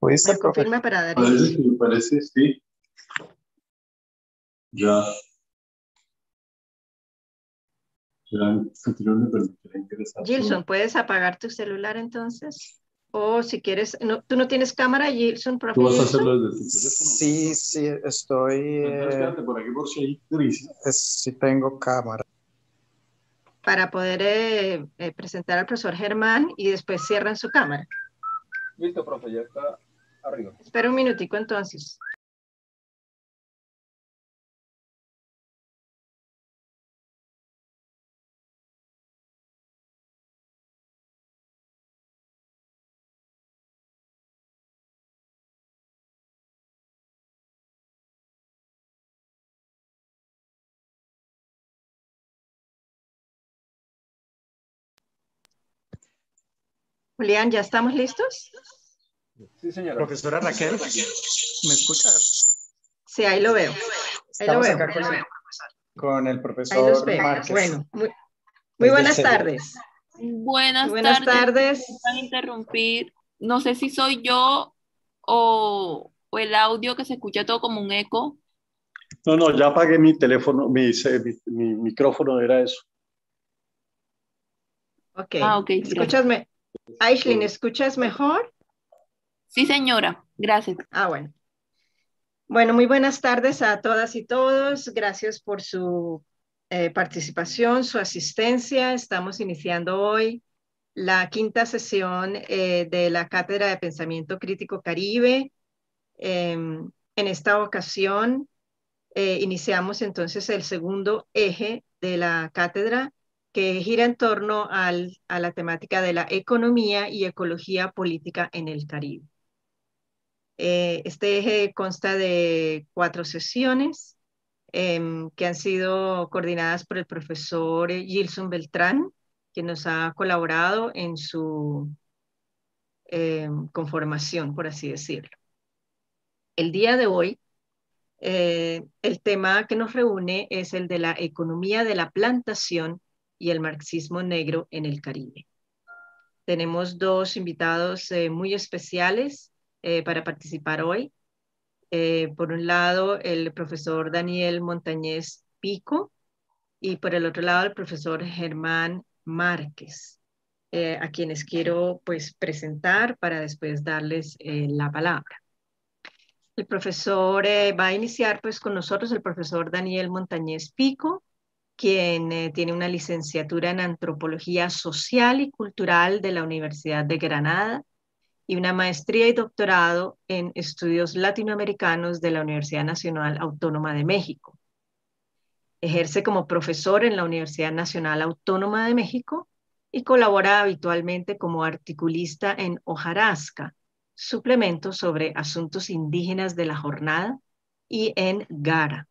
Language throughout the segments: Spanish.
Puedes ¿Me para Darío? me parece, sí. Ya. Este Gilson, ¿puedes apagar tu celular entonces? O si quieres, no, tú no tienes cámara, Gilson, profe. ¿Tú vas a hacerlo desde teléfono? Sí, sí, estoy. Eh, por aquí por si hay sí, tengo cámara. Para poder eh, eh, presentar al profesor Germán y después cierran su cámara. Listo, profe, ya está Espera un minutico entonces. Julián, ¿ya estamos listos? Sí, señora. Profesora Raquel, ¿me escuchas? Sí, ahí lo veo. Ahí lo veo. con, el profesor Márquez. Bueno, muy, buenas tardes. Buenas, buenas tardes. interrumpir. No sé si soy yo o, el audio que se escucha todo como un eco. No, no, ya apagué mi teléfono, mi, micrófono era eso. Ok. Ah, ok. Aishlin, ¿escuchas mejor? Sí, señora. Gracias. Ah, bueno. Bueno, muy buenas tardes a todas y todos. Gracias por su eh, participación, su asistencia. Estamos iniciando hoy la quinta sesión eh, de la Cátedra de Pensamiento Crítico Caribe. Em, en esta ocasión eh, iniciamos entonces el segundo eje de la cátedra que gira en torno a la temática de la economía y ecología política en el Caribe. Eh, este eje consta de cuatro sesiones em, que han sido coordinadas por el profesor eh, Gilson Beltrán, quien nos ha colaborado en su em, conformación, por así decirlo. El día de hoy, eh, el tema que nos reúne es el de la economía de la plantación y el marxismo negro en el Caribe. Tenemos dos invitados muy especiales eh, para participar hoy. Eh, por un lado, el profesor Daniel Montañez Pico y por el otro lado, el profesor Germán Márquez, eh, a quienes quiero pues presentar para después darles la palabra. El profesor va a iniciar pues con nosotros el profesor Daniel Montañez Pico, quien tiene una licenciatura en Antropología Social y Cultural de la Universidad de Granada y una maestría y doctorado en estudios latinoamericanos de la Universidad Nacional Autónoma de México. Ejerce como profesor en la Universidad Nacional Autónoma de México y colabora habitualmente como articulista en Ojarasca, suplemento sobre asuntos indígenas de la jornada, y en Gara.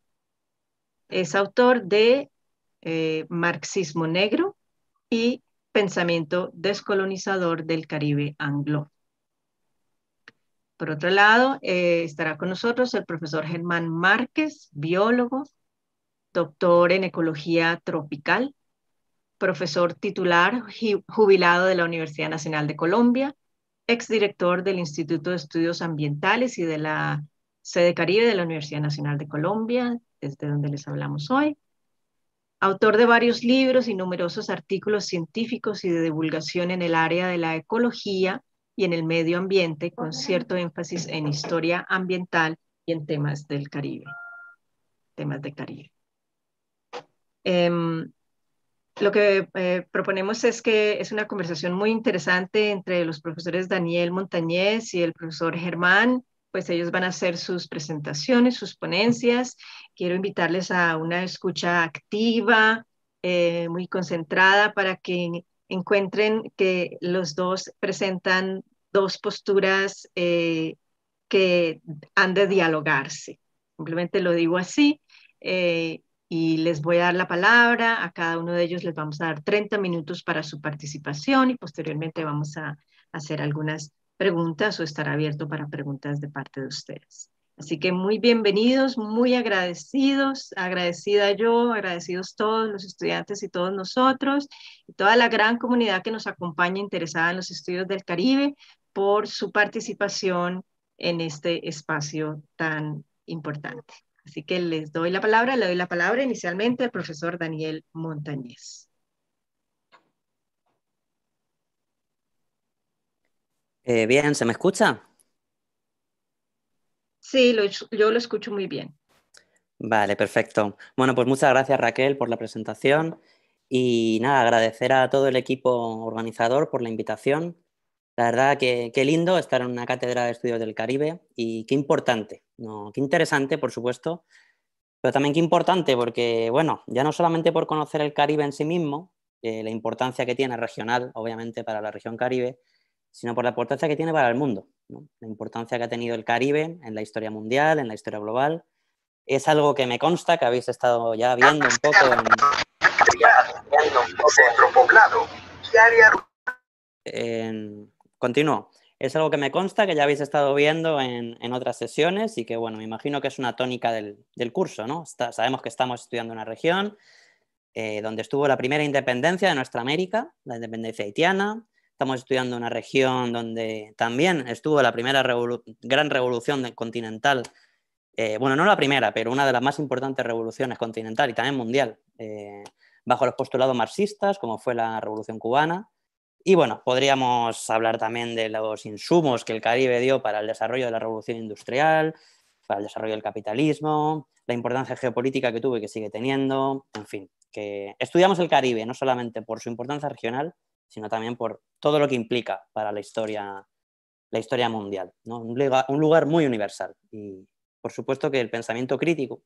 Es autor de eh, Marxismo Negro y Pensamiento Descolonizador del Caribe Anglo. Por otro lado, eh, estará con nosotros el profesor Germán Márquez, biólogo, doctor en ecología tropical, profesor titular jubilado de la Universidad Nacional de Colombia, exdirector del Instituto de Estudios Ambientales y de la sede Caribe de la Universidad Nacional de Colombia, desde donde les hablamos hoy, autor de varios libros y numerosos artículos científicos y de divulgación en el área de la ecología y en el medio ambiente con cierto énfasis en historia ambiental y en temas del Caribe, temas de Caribe. Em, lo que eh, proponemos es que es una conversación muy interesante entre los profesores Daniel Montañez y el profesor Germán, pues ellos van a hacer sus presentaciones, sus ponencias. Quiero invitarles a una escucha activa, eh, muy concentrada, para que encuentren que los dos presentan dos posturas eh, que han de dialogarse. Simplemente lo digo así eh, y les voy a dar la palabra. A cada uno de ellos les vamos a dar 30 minutos para su participación y posteriormente vamos a hacer algunas preguntas o estar abierto para preguntas de parte de ustedes. Así que muy bienvenidos, muy agradecidos, agradecida yo, agradecidos todos los estudiantes y todos nosotros, y toda la gran comunidad que nos acompaña interesada en los estudios del Caribe por su participación en este espacio tan importante. Así que les doy la palabra, le doy la palabra inicialmente al profesor Daniel Montañez. Eh, bien, ¿se me escucha? Sí, lo, yo lo escucho muy bien. Vale, perfecto. Bueno, pues muchas gracias Raquel por la presentación y nada, agradecer a todo el equipo organizador por la invitación. La verdad que qué lindo estar en una cátedra de estudios del Caribe y qué importante, qué interesante, por supuesto, pero también qué importante porque, bueno, ya no solamente por conocer el Caribe en sí mismo, eh, la importancia que tiene regional, obviamente, para la región Caribe, sino por la importancia que tiene para el mundo la importancia que ha tenido el Caribe en la historia mundial, en la historia global. Es algo que me consta que habéis estado ya viendo un poco en... Continúo. Es algo que me consta que ya habéis estado viendo en, en, otras sesiones y que, bueno, me imagino que es una tónica del, del curso, ¿no? sabemos que estamos estudiando una región eh, donde estuvo la primera independencia de nuestra América, la independencia haitiana, Estamos estudiando una región donde también estuvo la primera gran revolución continental. Eh, bueno, no la primera, pero una de las más importantes revoluciones continental y también mundial, eh, bajo los postulados marxistas, como fue la Revolución Cubana. Y bueno, podríamos hablar también de los insumos que el Caribe dio para el desarrollo de la revolución industrial, para el desarrollo del capitalismo, la importancia geopolítica que tuvo y que sigue teniendo, en fin, que estudiamos el Caribe no solamente por su importancia regional, sino también por todo lo que implica para la historia, la historia mundial. ¿no? Un, lugar, un lugar muy universal. Y por supuesto que el pensamiento crítico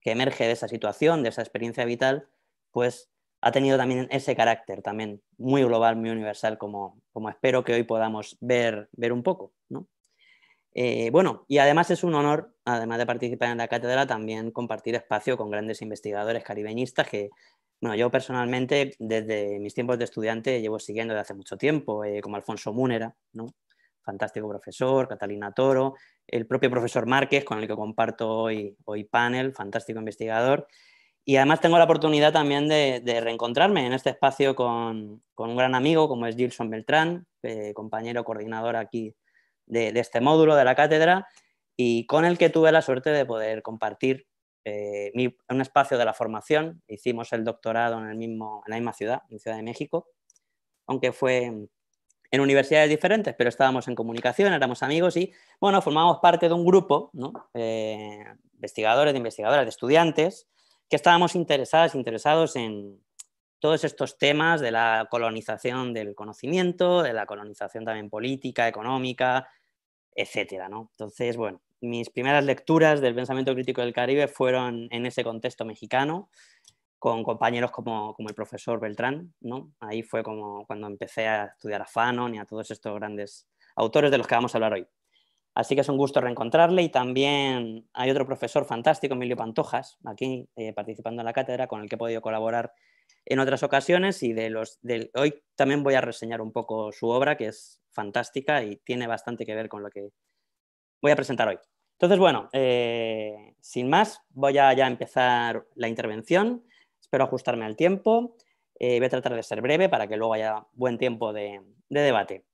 que emerge de esa situación, de esa experiencia vital, pues ha tenido también ese carácter también muy global, muy universal, como, como espero que hoy podamos ver, ver un poco. ¿no? Eh, bueno, y además es un honor, además de participar en la cátedra, también compartir espacio con grandes investigadores caribeñistas que, bueno, yo personalmente desde mis tiempos de estudiante llevo siguiendo desde hace mucho tiempo, eh, como Alfonso Múnera, fantástico profesor, Catalina Toro, el propio profesor Márquez, con el que comparto hoy, panel, fantástico investigador. Y además tengo la oportunidad también de, reencontrarme en este espacio con, un gran amigo como es Gilson Beltrán, eh, compañero coordinador aquí de, este módulo, de la cátedra, y con el que tuve la suerte de poder compartir eh, un espacio de la formación. Hicimos el doctorado en, el mismo, en la misma ciudad, en Ciudad de México, aunque fue en universidades diferentes, pero estábamos en comunicación, éramos amigos y, bueno, formábamos parte de un grupo, ¿no? Eh, investigadores, de investigadoras, de estudiantes, que estábamos interesadas, interesados en todos estos temas de la colonización del conocimiento, de la colonización también política, económica, etcétera, ¿no? Entonces, bueno, mis primeras lecturas del pensamiento crítico del Caribe fueron en ese contexto mexicano, con compañeros como, como el profesor Beltrán, ¿no? Ahí fue como cuando empecé a estudiar a Fanon y a todos estos grandes autores de los que vamos a hablar hoy. Así que es un gusto reencontrarle y también hay otro profesor fantástico, Emilio Pantojas, aquí eh, participando en la cátedra, con el que he podido colaborar en otras ocasiones y de los de, hoy también voy a reseñar un poco su obra, que es fantástica y tiene bastante que ver con lo que voy a presentar hoy. Entonces, bueno, eh, sin más, voy a ya empezar la intervención. Espero ajustarme al tiempo. Eh, voy a tratar de ser breve para que luego haya buen tiempo de, debate.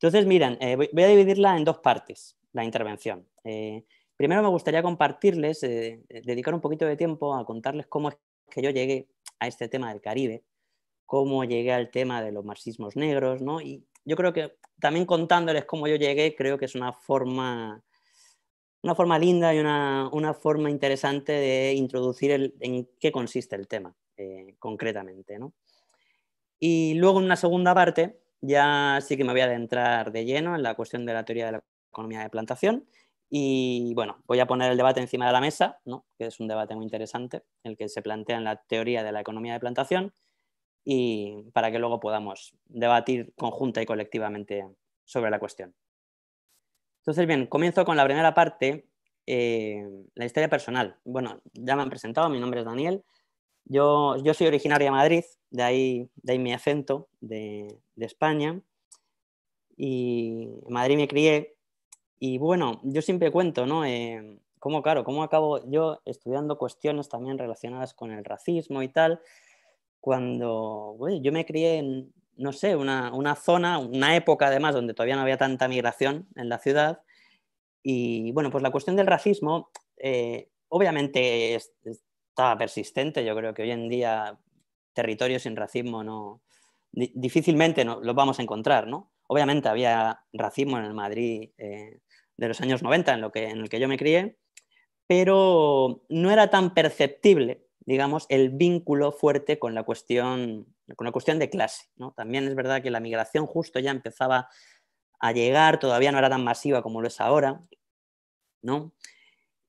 Entonces, miren, voy a dividirla en dos partes la intervención. Eh, primero me gustaría compartirles, eh, eh, dedicar un poquito de tiempo a contarles cómo es que yo llegué a este tema del Caribe, cómo llegué al tema de los marxismos negros, ¿no? Y yo creo que también contándoles cómo yo llegué, creo que es una forma, una forma linda y una, forma interesante de introducir el, en qué consiste el tema concretamente, ¿no? Y luego en una segunda parte ya sí que me voy a adentrar de lleno en la cuestión de la teoría de la economía de plantación. Y bueno, voy a poner el debate encima de la mesa, que es un debate muy interesante, el que se plantea en la teoría de la economía de plantación, y para que luego podamos debatir conjunta y colectivamente sobre la cuestión. Entonces, bien, comienzo con la primera parte, eh, la historia personal. Bueno, ya me han presentado, mi nombre es Daniel. Yo, yo soy originaria de Madrid, de ahí, de mi acento de, de España. Y en Madrid me crié, y bueno, yo siempre cuento, ¿no? Eh, cómo, claro, acabo yo estudiando cuestiones también relacionadas con el racismo y tal, cuando yo me crié en, no sé, una, zona, una época además donde todavía no había tanta migración en la ciudad. Y bueno, pues la cuestión del racismo, eh, obviamente estaba persistente, yo creo que hoy en día territorios sin racismo no, difícilmente no, los vamos a encontrar, ¿no? Obviamente había racismo en el Madrid eh, de los años 90 en, lo que, en el que yo me crié, pero no era tan perceptible, digamos, el vínculo fuerte con la cuestión, con la cuestión de clase. ¿no? También es verdad que la migración justo ya empezaba a llegar, todavía no era tan masiva como lo es ahora, ¿no?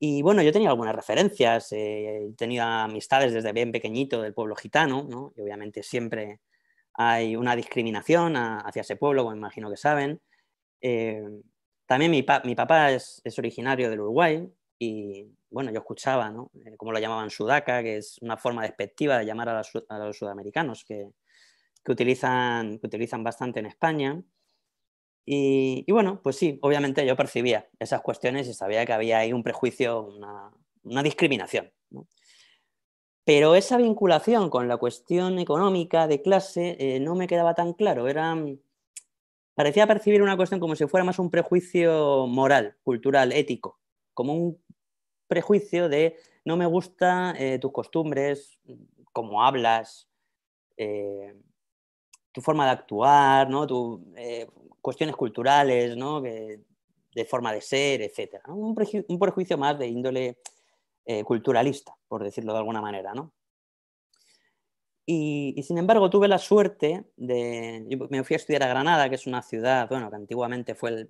Y bueno, yo tenía algunas referencias, he eh, tenido amistades desde bien pequeñito del pueblo gitano, ¿no? Y obviamente siempre hay una discriminación hacia ese pueblo, como imagino que saben. Eh, también mi, papá es, originario del Uruguay y, bueno, yo escuchaba, eh, cómo Como lo llamaban sudaca, que es una forma despectiva de llamar a, los, sudamericanos que, utilizan, que utilizan bastante en España. Y, bueno, pues sí, obviamente yo percibía esas cuestiones y sabía que había ahí un prejuicio, una, discriminación. Pero esa vinculación con la cuestión económica de clase eh, no me quedaba tan claro. eran parecía percibir una cuestión como si fuera más un prejuicio moral, cultural, ético, como un prejuicio de no me gusta eh, tus costumbres, cómo hablas, eh, tu forma de actuar, ¿no? Eh, cuestiones culturales, de, forma de ser, etc. Un, un prejuicio más de índole culturalista, por decirlo de alguna manera. ¿no? Y, sin embargo tuve la suerte de... me fui a estudiar a Granada, que es una ciudad, bueno, que antiguamente fue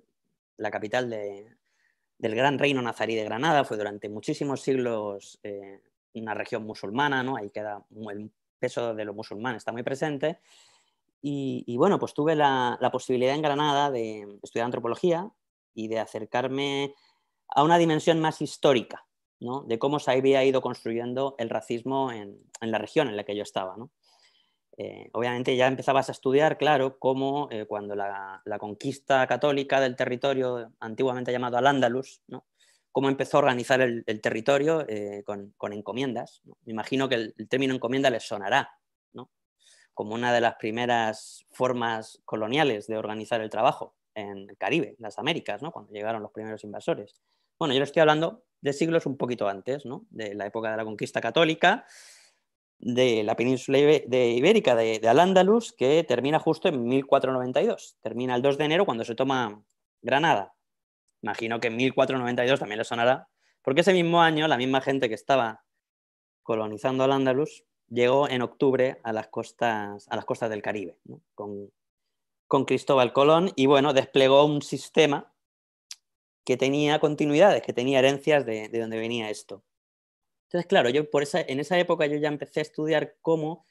la capital del gran reino nazarí de Granada, fue durante muchísimos siglos eh, una región musulmana, ¿no? Ahí queda el peso de lo musulmán, está muy presente. Y, bueno, pues tuve la, posibilidad en Granada de estudiar antropología y de acercarme a una dimensión más histórica de cómo se había ido construyendo el racismo en, la región en la que yo estaba. Eh, obviamente ya empezabas a estudiar, claro, cómo eh, cuando la, conquista católica del territorio, antiguamente llamado Al-Ándalus, cómo empezó a organizar el, territorio eh, con, encomiendas. Me imagino que el, término encomienda les sonará, como una de las primeras formas coloniales de organizar el trabajo en el Caribe, en las Américas, ¿no? cuando llegaron los primeros invasores. Bueno, yo le estoy hablando de siglos un poquito antes, ¿no? de la época de la conquista católica, de la península de ibérica, de, de Al-Ándalus, que termina justo en 1492. Termina el 2 de enero cuando se toma Granada. Imagino que en 1492 también le sonará, porque ese mismo año la misma gente que estaba colonizando Al-Ándalus llegó en octubre a las costas, a las costas del Caribe, con, con Cristóbal Colón, y bueno, desplegó un sistema que tenía continuidades, que tenía herencias de, donde venía esto. Entonces, claro, yo por esa, en esa época yo ya empecé a estudiar cómo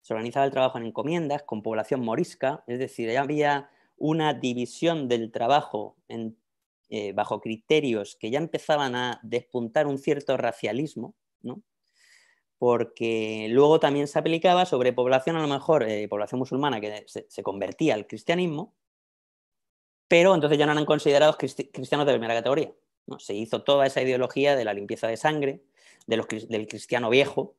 se organizaba el trabajo en encomiendas con población morisca, es decir, ya había una división del trabajo eh, bajo criterios que ya empezaban a despuntar un cierto racialismo, ¿no? porque luego también se aplicaba sobre población, a lo mejor eh, población musulmana que se convertía al cristianismo, pero entonces ya no eran considerados cristianos de primera categoría. ¿no? Se hizo toda esa ideología de la limpieza de sangre, del cristiano viejo,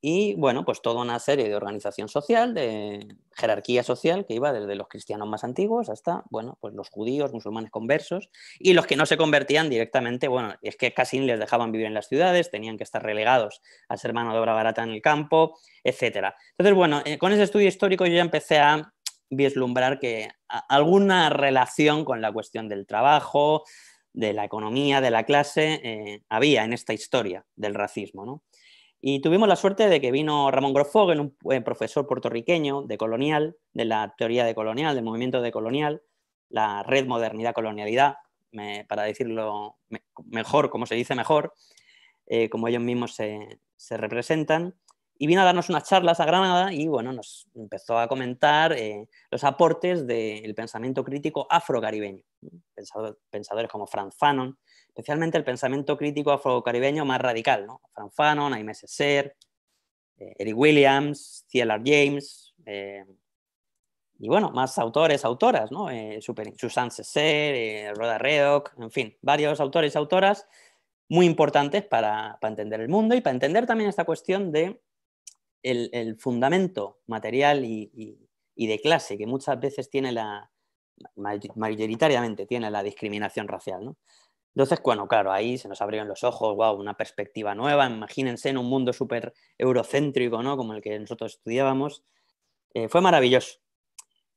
y bueno, pues toda una serie de organización social, de jerarquía social que iba desde los cristianos más antiguos hasta, bueno, pues los judíos, musulmanes conversos y los que no se convertían directamente, bueno, es que casi les dejaban vivir en las ciudades, tenían que estar relegados a ser mano de obra barata en el campo, etcétera. Entonces, bueno, eh, con ese estudio histórico yo ya empecé a vislumbrar que alguna relación con la cuestión del trabajo, de la economía, de la clase, eh, había en esta historia del racismo. Y tuvimos la suerte de que vino Ramón en un eh, profesor puertorriqueño de colonial, de la teoría de colonial, del movimiento de colonial, la red modernidad-colonialidad, para decirlo mejor, como se dice mejor, eh, como ellos mismos se representan y vino a darnos unas charlas a Granada y bueno, nos empezó a comentar eh, los aportes del pensamiento crítico afrocaribeño. pensadores como Franz Fanon, especialmente el pensamiento crítico afrocaribeño más radical, ¿no? Franz Fanon, Aimé Césaire, eh, Eric Williams, C.L.R. James, eh, y bueno, más autores, autoras, ¿no? Super, Susan Césaire, Roda Redock, en fin, varios autores, autoras muy importantes para, para entender el mundo y para entender también esta cuestión de el, fundamento material y, de clase que muchas veces tiene la, mayoritariamente tiene la discriminación racial, ¿no? Entonces, bueno, claro, ahí se nos abrieron los ojos, wow, una perspectiva nueva, imagínense en un mundo súper eurocéntrico, ¿no? Como el que nosotros estudiábamos. Eh, fue maravilloso.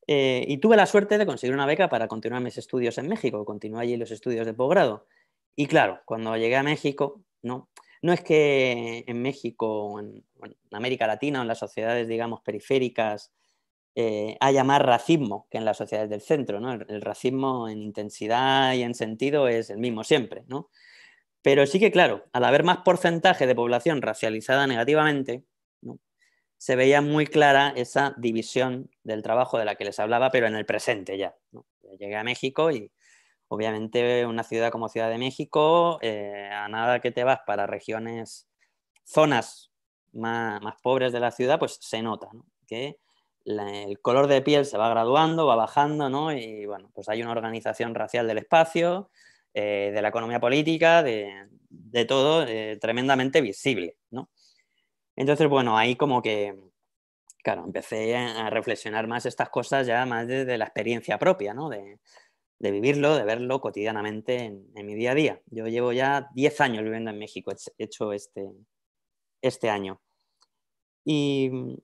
Eh, y tuve la suerte de conseguir una beca para continuar mis estudios en México, continué allí los estudios de posgrado. Y claro, cuando llegué a México, ¿no? No es que en México en, América Latina o en las sociedades, digamos, periféricas eh, haya más racismo que en las sociedades del centro, ¿no? El, racismo en intensidad y en sentido es el mismo siempre, Pero sí que, claro, al haber más porcentaje de población racializada negativamente, se veía muy clara esa división del trabajo de la que les hablaba, pero en el presente ya. Llegué a México y Obviamente una ciudad como Ciudad de México, eh, a nada que te vas para regiones, zonas más, pobres de la ciudad, pues se nota que el color de piel se va graduando, va bajando, ¿no? Y bueno, pues hay una organización racial del espacio, eh, de la economía política, de, todo, eh, tremendamente visible, ¿no? Entonces, bueno, ahí como que, claro, empecé a reflexionar más estas cosas ya más desde la experiencia propia, ¿no? De, de vivirlo, de verlo cotidianamente en, mi día a día. Yo llevo ya 10 años viviendo en México, he hecho este, este año. Y mm,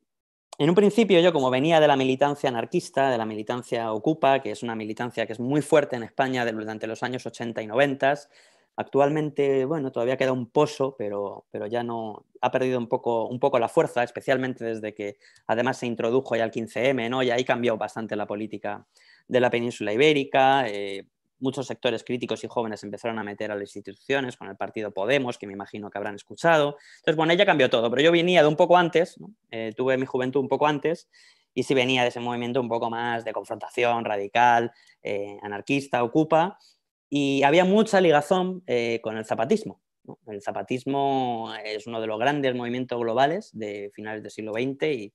en un principio yo, como venía de la militancia anarquista, de la militancia Ocupa, que es una militancia que es muy fuerte en España durante los años 80 y 90, actualmente, bueno, todavía queda un pozo, pero, pero ya no, ha perdido un poco, un poco la fuerza, especialmente desde que además se introdujo ya el 15M, ¿no? Y ahí cambió bastante la política de la península ibérica. Eh, muchos sectores críticos y jóvenes empezaron a meter a las instituciones con el partido Podemos, que me imagino que habrán escuchado. Entonces, bueno, ella cambió todo, pero yo venía de un poco antes, eh, tuve mi juventud un poco antes, y sí venía de ese movimiento un poco más de confrontación radical, eh, anarquista, ocupa, y había mucha ligazón con el zapatismo. El zapatismo es uno de los grandes movimientos globales de finales del siglo XX y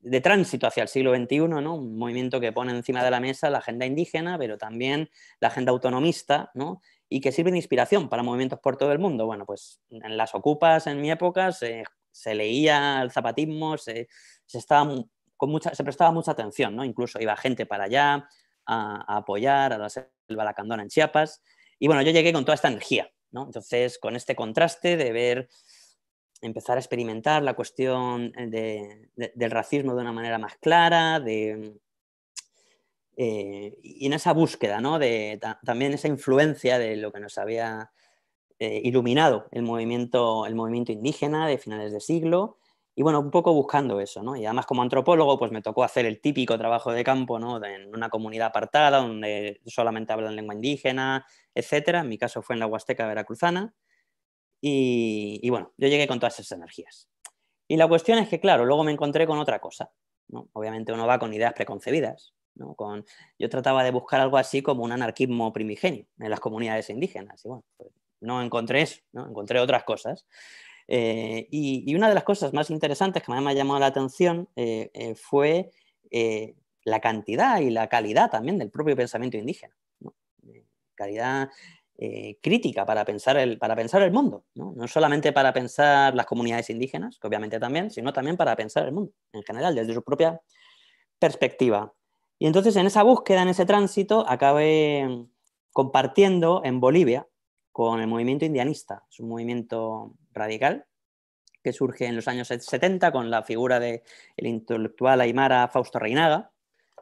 de tránsito hacia el siglo XXI, ¿no? un movimiento que pone encima de la mesa la agenda indígena, pero también la agenda autonomista, ¿no? y que sirve de inspiración para movimientos por todo el mundo. Bueno, pues en las ocupas, en mi época, se, leía el zapatismo, se, estaba con mucha, se prestaba mucha atención, ¿no? incluso iba gente para allá a, a apoyar a la selva lacandona en Chiapas. Y bueno, yo llegué con toda esta energía, ¿no? Entonces, con este contraste de ver empezar a experimentar la cuestión eh, del racismo de una manera más clara, eh, y en esa búsqueda, ¿no? de, también esa influencia de lo que nos había eh, iluminado el movimiento, indígena de finales de siglo, y bueno, un poco buscando eso, ¿no? Y además como antropólogo, pues me tocó hacer el típico trabajo de campo, ¿no? En una comunidad apartada, donde solamente hablan lengua indígena, etc. En mi caso fue en la Huasteca Veracruzana. Y, bueno, yo llegué con todas esas energías. Y la cuestión es que, claro, luego me encontré con otra cosa. ¿no? Obviamente uno va con ideas preconcebidas. Con, yo trataba de buscar algo así como un anarquismo primigenio en las comunidades indígenas. Y bueno, pues no encontré eso, ¿no? encontré otras cosas. Eh, y, una de las cosas más interesantes que más me ha llamado la atención eh, eh, fue la cantidad y la calidad también del propio pensamiento indígena. Calidad eh, crítica para pensar el, para pensar el mundo, ¿no? solamente para pensar las comunidades indígenas, que obviamente también, sino también para pensar el mundo en general, desde su propia perspectiva. Y entonces en esa búsqueda, en ese tránsito, acabe mm, compartiendo en Bolivia con el movimiento indianista, es un movimiento radical que surge en los años 70 con la figura del de intelectual aymara Fausto Reinaga,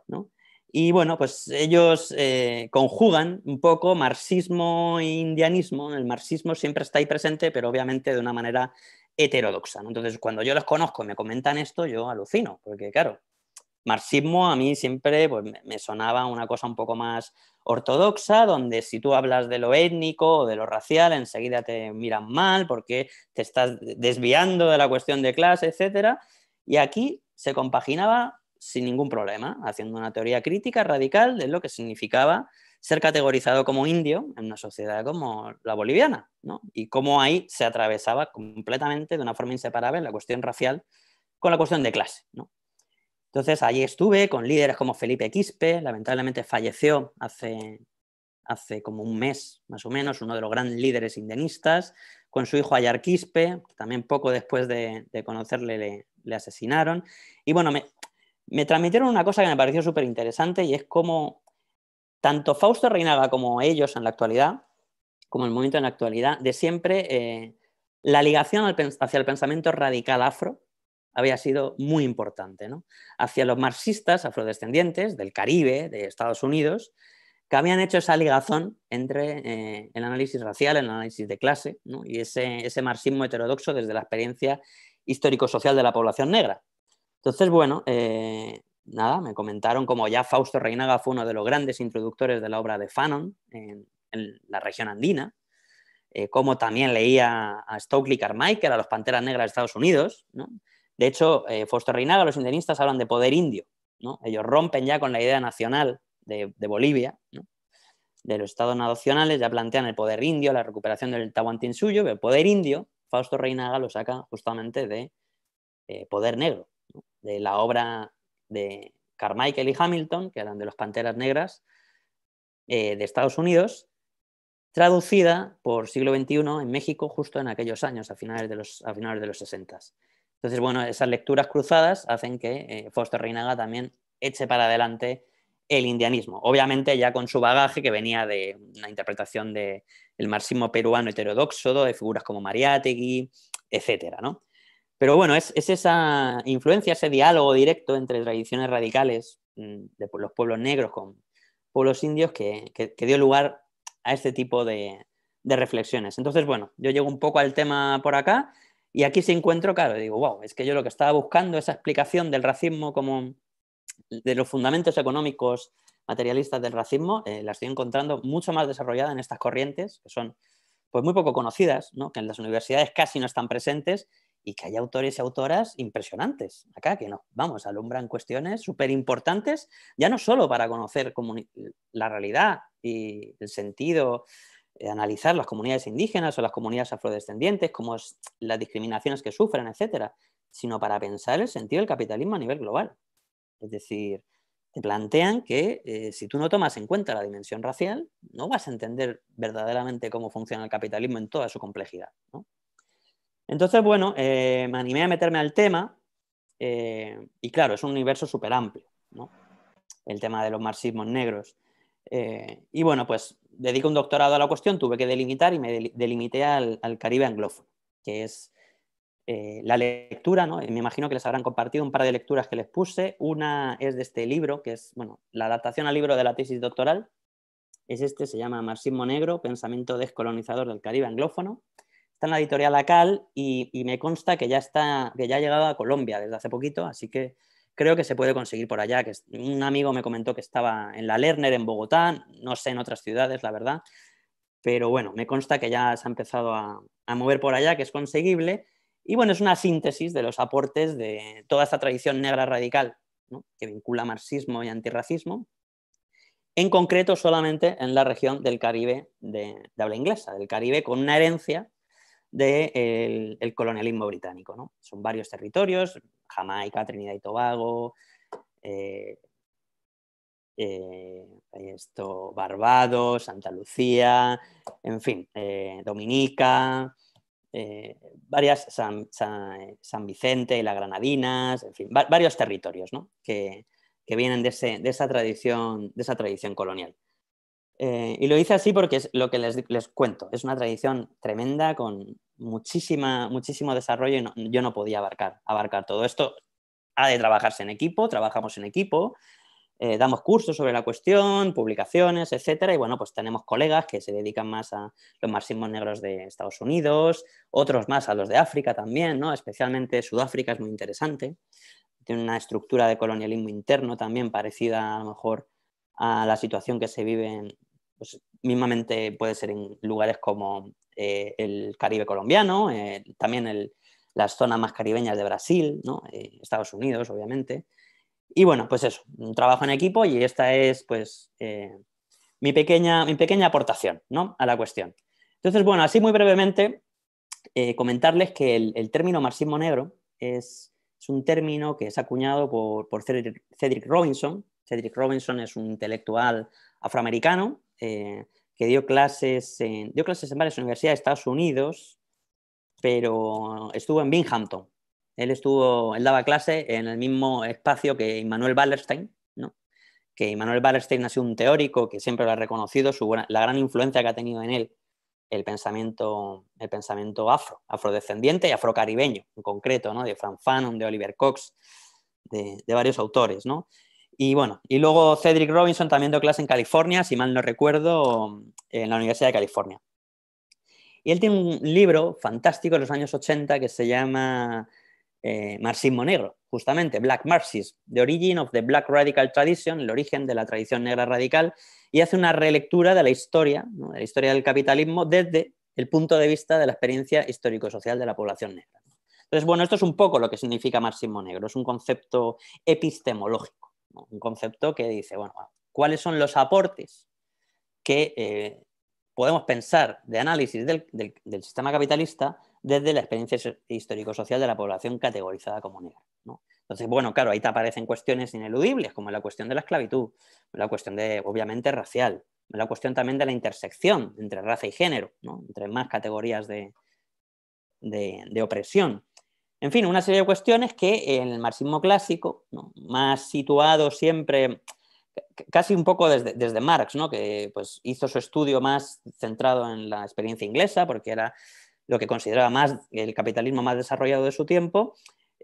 ¿no? Y bueno, pues ellos eh, conjugan un poco marxismo e indianismo. El marxismo siempre está ahí presente, pero obviamente de una manera heterodoxa. Entonces, cuando yo los conozco y me comentan esto, yo alucino, porque claro, marxismo a mí siempre pues, me sonaba una cosa un poco más ortodoxa, donde si tú hablas de lo étnico o de lo racial, enseguida te miran mal porque te estás desviando de la cuestión de clase, etc. Y aquí se compaginaba sin ningún problema, haciendo una teoría crítica radical de lo que significaba ser categorizado como indio en una sociedad como la boliviana, ¿no? y cómo ahí se atravesaba completamente de una forma inseparable la cuestión racial con la cuestión de clase. ¿no? Entonces allí estuve con líderes como Felipe Quispe, lamentablemente falleció hace, hace como un mes más o menos, uno de los grandes líderes indenistas, con su hijo Ayar Quispe, también poco después de, conocerle le, le, asesinaron. Y bueno, me, me transmitieron una cosa que me pareció súper interesante y es cómo tanto Fausto reinaba como ellos en la actualidad, como el momento en la actualidad, de siempre eh, la ligación hacia el pensamiento radical afro había sido muy importante, ¿no? hacia los marxistas afrodescendientes del Caribe, de Estados Unidos, que habían hecho esa ligazón entre eh, el análisis racial, el análisis de clase y ese marxismo heterodoxo desde la experiencia histórico-social de la población negra. Entonces, bueno, eh, nada, me comentaron como ya Fausto Reinaga fue uno de los grandes introductores de la obra de Fanon en, la región andina, eh, como también leía a Stokely Carmichael, a los Panteras Negras de Estados Unidos. De hecho, eh, Fausto Reinaga, los indianistas hablan de poder indio. ¿no? Ellos rompen ya con la idea nacional de, Bolivia, de los estados nacionales, ya plantean el poder indio, la recuperación del Tahuantinsuyo, el poder indio, Fausto Reinaga lo saca justamente de poder negro de la obra de Carmichael y Hamilton, que eran de los Panteras Negras, eh, de Estados Unidos, traducida por siglo XXI en México justo en aquellos años, a finales de los, a finales de los 60. Entonces, bueno, esas lecturas cruzadas hacen que eh, Foster Reinaga también eche para adelante el indianismo. Obviamente ya con su bagaje que venía de una interpretación del marxismo peruano heterodoxo, de figuras como Mariátegui, etcétera, ¿no? Pero bueno, es, esa influencia, ese diálogo directo entre tradiciones radicales mm, de los pueblos negros con pueblos indios que, dio lugar a este tipo de, reflexiones. Entonces, bueno, yo llego un poco al tema por acá y aquí se encuentro, claro, digo, wow, es que yo lo que estaba buscando, esa explicación del racismo como de los fundamentos económicos materialistas del racismo, eh, la estoy encontrando mucho más desarrollada en estas corrientes, que son pues muy poco conocidas, ¿no? que en las universidades casi no están presentes y que hay autores y autoras impresionantes acá que no, vamos, alumbran cuestiones súper importantes, ya no solo para conocer la realidad y el sentido, eh, analizar las comunidades indígenas o las comunidades afrodescendientes, como es, las discriminaciones que sufren, etcétera, sino para pensar el sentido del capitalismo a nivel global. Es decir, te plantean que eh, si tú no tomas en cuenta la dimensión racial, no vas a entender verdaderamente cómo funciona el capitalismo en toda su complejidad. Entonces, bueno, eh, me animé a meterme al tema eh, y claro, es un universo súper amplio, ¿no? El tema de los marxismos negros. Eh, y bueno, pues dedico un doctorado a la cuestión, tuve que delimitar y me delimité al, Caribe anglófono, que es la lectura, ¿no? Me imagino que les habrán compartido un par de lecturas que les puse. Una es de este libro, que es, bueno, la adaptación al libro de la tesis doctoral. Es este, se llama Marxismo Negro, Pensamiento Descolonizador del Caribe Anglófono, está en la editorial Acal y, y, me consta que ya, está, que ya ha llegado a Colombia desde hace poquito, así que creo que se puede conseguir por allá. Que un amigo me comentó que estaba en la Lerner, en Bogotá, no sé en otras ciudades, la verdad, pero bueno, me consta que ya se ha empezado a, mover por allá, que es conseguible. Y bueno, es una síntesis de los aportes de toda esta tradición negra radical que vincula marxismo y antirracismo, en concreto solamente en la región del Caribe de habla inglesa, del Caribe con una herencia del el colonialismo británico. ¿no? Son varios territorios, Jamaica, Trinidad y Tobago, eh, eh, esto, Barbados, Santa Lucía, en fin, eh, Dominica, varias, San, Vicente y las Granadinas, en fin, varios territorios ¿no? que, que, vienen de, esa tradición, de esa tradición colonial. Eh, y lo hice así porque es lo que les, cuento. Es una tradición tremenda con muchísima, muchísimo desarrollo y yo no podía abarcar, abarcar todo esto. Ha de trabajarse en equipo, trabajamos en equipo, eh, damos cursos sobre la cuestión, publicaciones, etcétera. Y bueno, pues tenemos colegas que se dedican más a los marxismos negros de Estados Unidos, otros más a los de África también, Especialmente Sudáfrica es muy interesante. Tiene una estructura de colonialismo interno también parecida a lo mejor a la situación que se vive en, pues, mismamente puede ser en lugares como eh, el Caribe colombiano, eh, también las zonas más caribeñas de Brasil, eh, Estados Unidos, obviamente. Y bueno, pues eso, un trabajo en equipo y esta es pues mi, pequeña, mi pequeña aportación ¿no? a la cuestión. Entonces, bueno, así muy brevemente, comentarles que el, término marxismo negro es, un término que es acuñado por, Cedric Robinson. Cedric Robinson es un intelectual afroamericano eh, que dio clases, en, dio clases en varias universidades de Estados Unidos, pero estuvo en Binghamton. Él, estuvo, él daba clase en el mismo espacio que Immanuel Wallerstein, que Immanuel Wallerstein ha sido un teórico que siempre lo ha reconocido, su, la gran influencia que ha tenido en él el pensamiento, afro, afrodescendiente y afrocaribeño en concreto, ¿no? de Fran Fanon, de Oliver Cox, de, de varios autores. ¿no? Y bueno, y luego Cedric Robinson también dio clase en California, si mal no recuerdo, en la Universidad de California. Y él tiene un libro fantástico de los años 80 que se llama eh, Marxismo Negro, justamente, Black Marxism, The Origin of the Black Radical Tradition, el origen de la tradición negra radical, y hace una relectura de la historia, de la historia del capitalismo desde el punto de vista de la experiencia histórico-social de la población negra. Entonces, bueno, esto es un poco lo que significa marxismo negro, es un concepto epistemológico un concepto que dice, bueno, ¿cuáles son los aportes que eh, podemos pensar de análisis del, sistema capitalista desde la experiencia histórico-social de la población categorizada como negra? Entonces, bueno, claro, ahí te aparecen cuestiones ineludibles, como la cuestión de la esclavitud, la cuestión de, obviamente, racial, la cuestión también de la intersección entre raza y género, entre más categorías de, opresión. En fin, una serie de cuestiones que en el marxismo clásico, más situado siempre, casi un poco desde, Marx, ¿no? que pues, hizo su estudio más centrado en la experiencia inglesa, porque era lo que consideraba más el capitalismo más desarrollado de su tiempo,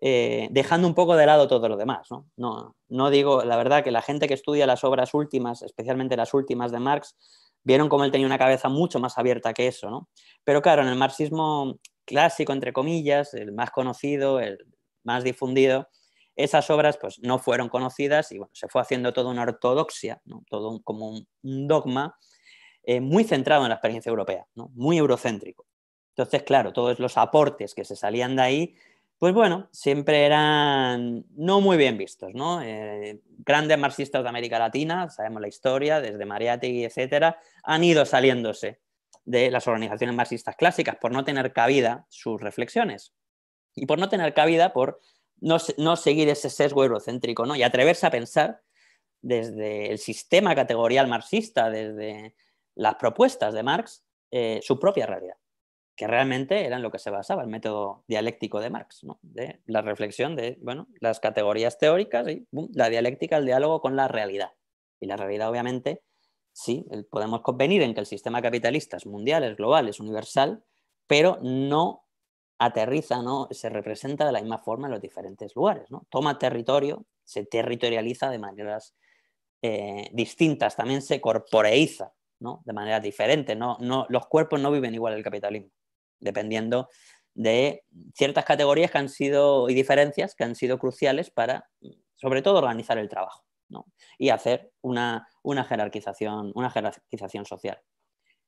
eh, dejando un poco de lado todo lo demás. ¿no? No, digo, la verdad que la gente que estudia las obras últimas, especialmente las últimas de Marx, vieron como él tenía una cabeza mucho más abierta que eso, Pero claro, en el marxismo clásico, entre comillas, el más conocido, el más difundido, esas obras pues, no fueron conocidas y bueno, se fue haciendo toda una ortodoxia, todo como un, dogma eh, muy centrado en la experiencia europea, muy eurocéntrico. Entonces, claro, todos los aportes que se salían de ahí, pues bueno, siempre eran no muy bien vistos, eh, grandes marxistas de América Latina, sabemos la historia, desde Mariátegui, etcétera, han ido saliéndose de las organizaciones marxistas clásicas, por no tener cabida sus reflexiones y por no tener cabida, por no, seguir ese sesgo eurocéntrico ¿no? y atreverse a pensar desde el sistema categorial marxista, desde las propuestas de Marx, eh, su propia realidad, que realmente era en lo que se basaba el método dialéctico de Marx, ¿no? de la reflexión de bueno, las categorías teóricas y la dialéctica, el diálogo con la realidad. Y la realidad obviamente Sí, podemos convenir en que el sistema capitalista es mundial, es global, es universal, pero no aterriza, no se representa de la misma forma en los diferentes lugares. ¿no? Toma territorio, se territorializa de maneras eh, distintas, también se corporeiza de manera diferente, los cuerpos no viven igual el capitalismo, dependiendo de ciertas categorías que han sido y diferencias que han sido cruciales para, sobre todo, organizar el trabajo y hacer una, jerarquización, una jerarquización social.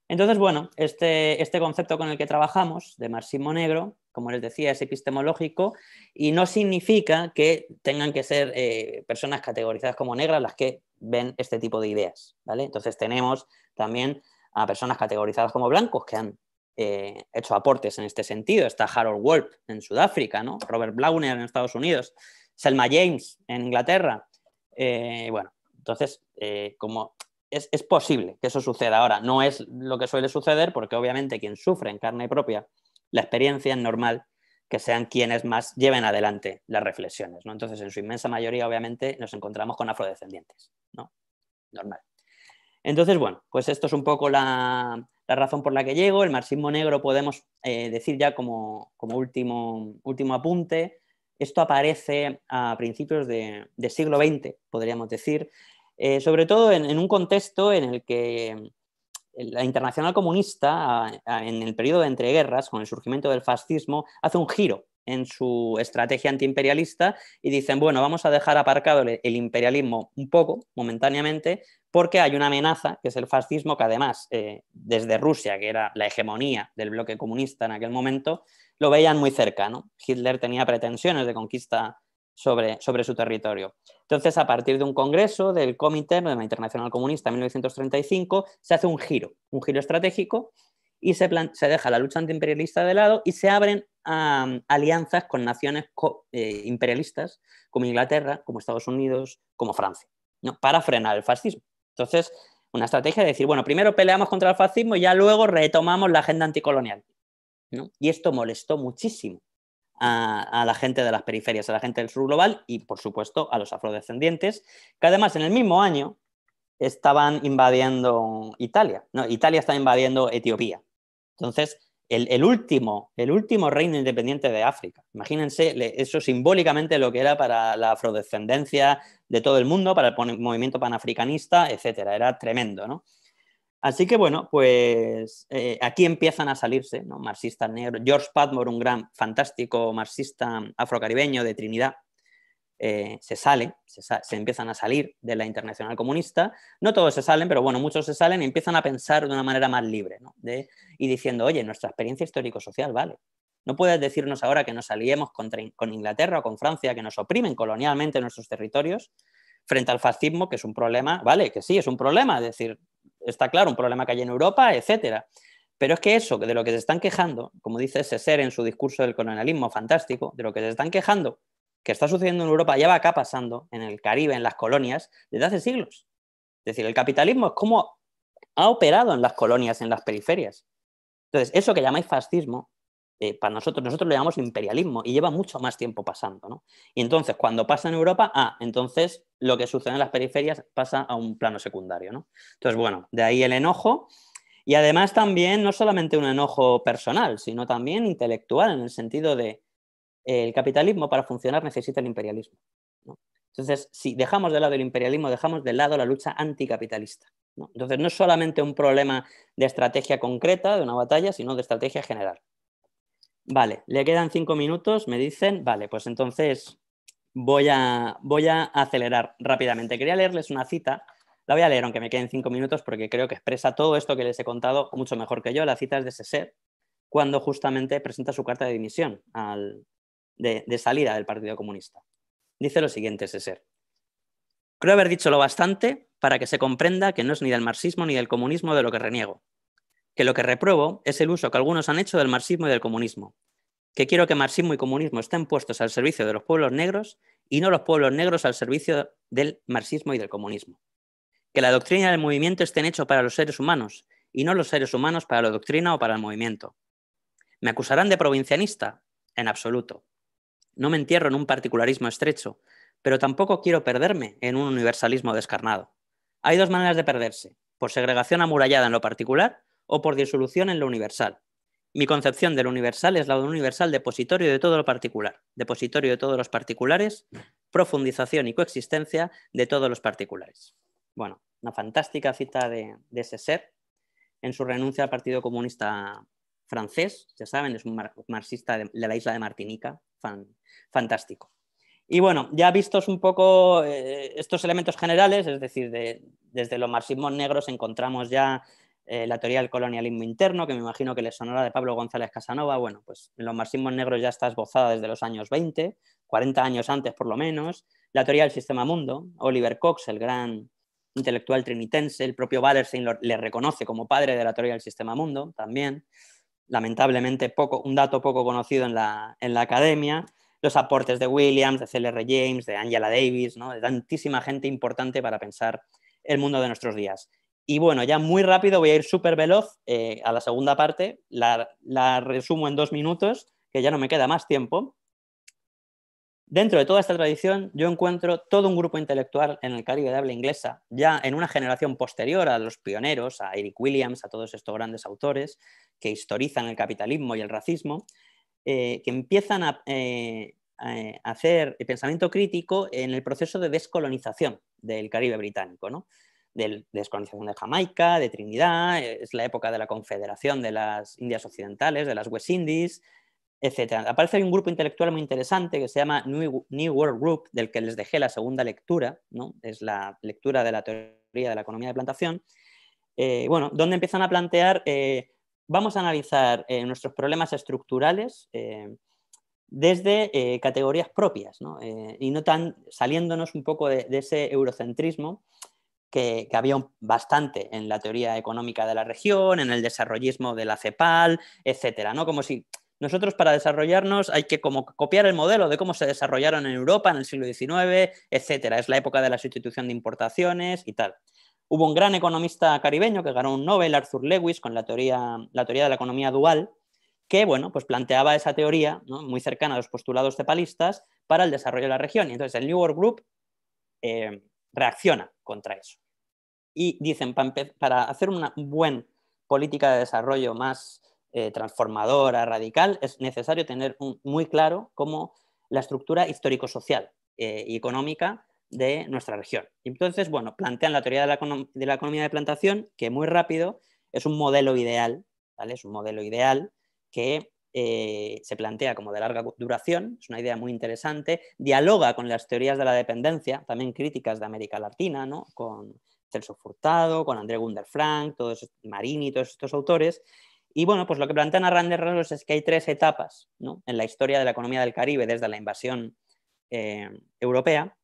Entonces, bueno, este, este, concepto con el que trabajamos de marxismo negro, como les decía, es epistemológico y no significa que tengan que ser eh, personas categorizadas como negras las que ven este tipo de ideas. Entonces, tenemos también a personas categorizadas como blancos que han eh, hecho aportes en este sentido. Está Harold Wolf en Sudáfrica, ¿no? Robert Blauner en Estados Unidos, Selma James en Inglaterra, eh, bueno, entonces, eh, como es, posible que eso suceda ahora, no es lo que suele suceder, porque obviamente quien sufre en carne propia la experiencia es normal que sean quienes más lleven adelante las reflexiones. ¿no? Entonces, en su inmensa mayoría, obviamente, nos encontramos con afrodescendientes, ¿no? Normal. Entonces, bueno, pues esto es un poco la, razón por la que llego. El marxismo negro podemos eh, decir ya como, como último, último, apunte, esto aparece a principios de, siglo XX, podríamos decir, eh, sobre todo en, un contexto en el que em, la internacional comunista, en el periodo de entreguerras, con el surgimiento del fascismo, hace un giro en su estrategia antiimperialista y dicen, bueno, vamos a dejar aparcado el imperialismo un poco, momentáneamente, porque hay una amenaza, que es el fascismo, que además eh, desde Rusia, que era la hegemonía del bloque comunista en aquel momento, lo veían muy cerca. Hitler tenía pretensiones de conquista sobre, sobre su territorio. Entonces, a partir de un congreso del Comité de la Internacional Comunista en 1935, se hace un giro, un giro estratégico, y se, se deja la lucha antiimperialista de lado y se abren alianzas con naciones eh, imperialistas como Inglaterra, como Estados Unidos, como Francia, ¿no? para frenar el fascismo. Entonces, una estrategia de decir, bueno, primero peleamos contra el fascismo y ya luego retomamos la agenda anticolonial. ¿no? Y esto molestó muchísimo a, la gente de las periferias, a la gente del sur global y, por supuesto, a los afrodescendientes, que además en el mismo año estaban invadiendo Italia. No, Italia está invadiendo Etiopía. Entonces, el, último, el último reino independiente de África. Imagínense eso simbólicamente lo que era para la afrodescendencia de todo el mundo, para el movimiento panafricanista, etc. Era tremendo, ¿no? Así que bueno, pues eh, aquí empiezan a salirse ¿no? marxistas negros. George Padmore, un gran, fantástico marxista afrocaribeño de Trinidad, eh, se salen, se, empiezan a salir de la internacional comunista. No todos se salen, pero bueno, muchos se salen y empiezan a pensar de una manera más libre y diciendo, oye, nuestra experiencia histórico-social vale. No puedes decirnos ahora que nos aliemos con Inglaterra o con Francia, que nos oprimen colonialmente nuestros territorios frente al fascismo, que es un problema, vale, que sí, es un problema, es decir, está claro, un problema que hay en Europa, etcétera. Pero es que eso, de lo que se están quejando, como dice ese en su discurso del colonialismo fantástico, de lo que se están quejando que está sucediendo en Europa ya acá pasando, en el Caribe, en las colonias, desde hace siglos. Es decir, el capitalismo es como ha operado en las colonias, en las periferias. Entonces, eso que llamáis fascismo, eh, para nosotros, nosotros lo llamamos imperialismo y lleva mucho más tiempo pasando. Y entonces, cuando pasa en Europa, ah, entonces lo que sucede en las periferias pasa a un plano secundario. Entonces, bueno, de ahí el enojo. Y además también, no solamente un enojo personal, sino también intelectual, en el sentido de, el capitalismo para funcionar necesita el imperialismo. Entonces, si dejamos de lado el imperialismo, dejamos de lado la lucha anticapitalista. Entonces, no es solamente un problema de estrategia concreta, de una batalla, sino de estrategia general. Vale, le quedan cinco minutos, me dicen, vale, pues entonces voy a, voy a acelerar rápidamente. Quería leerles una cita, la voy a leer aunque me queden cinco minutos porque creo que expresa todo esto que les he contado mucho mejor que yo. La cita es de César, cuando justamente presenta su carta de dimisión al, de, salida del Partido Comunista. Dice lo siguiente ese ser. Creo haber dicho lo bastante para que se comprenda que no es ni del marxismo ni del comunismo de lo que reniego, que lo que repruebo es el uso que algunos han hecho del marxismo y del comunismo, que quiero que marxismo y comunismo estén puestos al servicio de los pueblos negros y no los pueblos negros al servicio del marxismo y del comunismo, que la doctrina del movimiento estén hecho para los seres humanos y no los seres humanos para la doctrina o para el movimiento. Me acusarán de provincianista, en absoluto. No me entierro en un particularismo estrecho, pero tampoco quiero perderme en un universalismo descarnado. Hay dos maneras de perderse, por segregación amurallada en lo particular o por disolución en lo universal. Mi concepción del universal es la de un universal depositorio de todo lo particular, depositorio de todos los particulares, profundización y coexistencia de todos los particulares. Bueno, una fantástica cita de, de ese ser en su renuncia al Partido Comunista francés, ya saben, es un marxista de, la isla de Martinica, fantástico. Y bueno, ya vistos un poco eh, estos elementos generales, es decir, desde los marxismos negros encontramos ya eh, la teoría del colonialismo interno, que me imagino que le sonará de Pablo González Casanova, bueno, pues en los marxismos negros ya está esbozada desde los años 20, 40 años antes por lo menos, la teoría del sistema mundo, Oliver Cox, el gran intelectual trinitense, el propio Wallerstein le reconoce como padre de la teoría del sistema mundo también, lamentablemente poco, un dato poco conocido en la, en la academia, los aportes de Williams, de CLR James, de Angela Davis, de tantísima gente importante para pensar el mundo de nuestros días. Y bueno, ya muy rápido, voy a ir súper veloz eh, a la segunda parte, la, la resumo en dos minutos, que ya no me queda más tiempo. Dentro de toda esta tradición, yo encuentro todo un grupo intelectual en el Caribe de habla inglesa, ya en una generación posterior a los pioneros, a Eric Williams, a todos estos grandes autores que historizan el capitalismo y el racismo, eh, que empiezan a, eh, eh, hacer el pensamiento crítico en el proceso de descolonización del Caribe británico, ¿no? de descolonización de Jamaica, de Trinidad, es la época de la confederación de las Indias Occidentales, de las West Indies, etcétera. Aparece un grupo intelectual muy interesante que se llama New, World Group, del que les dejé la segunda lectura, ¿no? es la lectura de la teoría de la economía de plantación, eh, bueno, donde empiezan a plantear, eh, vamos a analizar eh, nuestros problemas estructurales desde categorías propias, ¿no? y no tan saliéndonos un poco de, ese eurocentrismo que, que, había bastante en la teoría económica de la región, en el desarrollismo de la CEPAL, etcétera, ¿no? Como si nosotros para desarrollarnos hay que como copiar el modelo de cómo se desarrollaron en Europa en el siglo XIX, etc. Es la época de la sustitución de importaciones y tal. Hubo un gran economista caribeño que ganó un Nobel, Arthur Lewis, con la teoría, de la economía dual, que bueno, pues planteaba esa teoría muy cercana a los postulados cepalistas para el desarrollo de la región. Y entonces el New World Group eh, reacciona contra eso. Y dicen, para hacer una buena política de desarrollo más eh, transformadora, radical, es necesario tener muy claro cómo la estructura histórico-social eh, y económica de nuestra región. Entonces, bueno, plantean la teoría de la, economía de plantación, que muy rápido es un modelo ideal, Es un modelo ideal que eh, se plantea como de larga duración, es una idea muy interesante, dialoga con las teorías de la dependencia, también críticas de América Latina, ¿no? Con Celso Furtado, con André Gunder Frank, todos, Marini, todos estos autores, y bueno, pues lo que plantean a grandes es que hay tres etapas en la historia de la economía del Caribe desde la invasión eh, europea,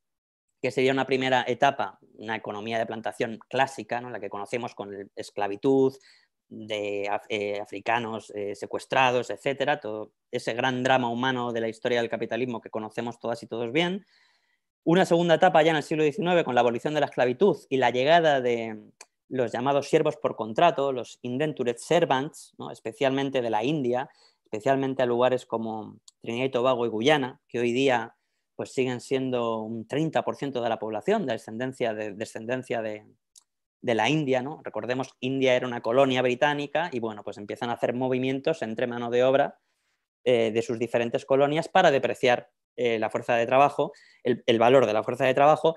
que sería una primera etapa, una economía de plantación clásica, la que conocemos con esclavitud, de eh, africanos eh, secuestrados, etcétera, todo ese gran drama humano de la historia del capitalismo que conocemos todas y todos bien. Una segunda etapa ya en el siglo XIX con la abolición de la esclavitud y la llegada de, los llamados siervos por contrato, los indentured servants, especialmente de la India, especialmente a lugares como Trinidad y Tobago y Guyana, que hoy día pues siguen siendo un 30% de la población de descendencia de, descendencia de, la India. ¿no? Recordemos, India era una colonia británica y bueno, pues empiezan a hacer movimientos entre mano de obra eh, de sus diferentes colonias para depreciar eh, la fuerza de trabajo, el, el, valor de la fuerza de trabajo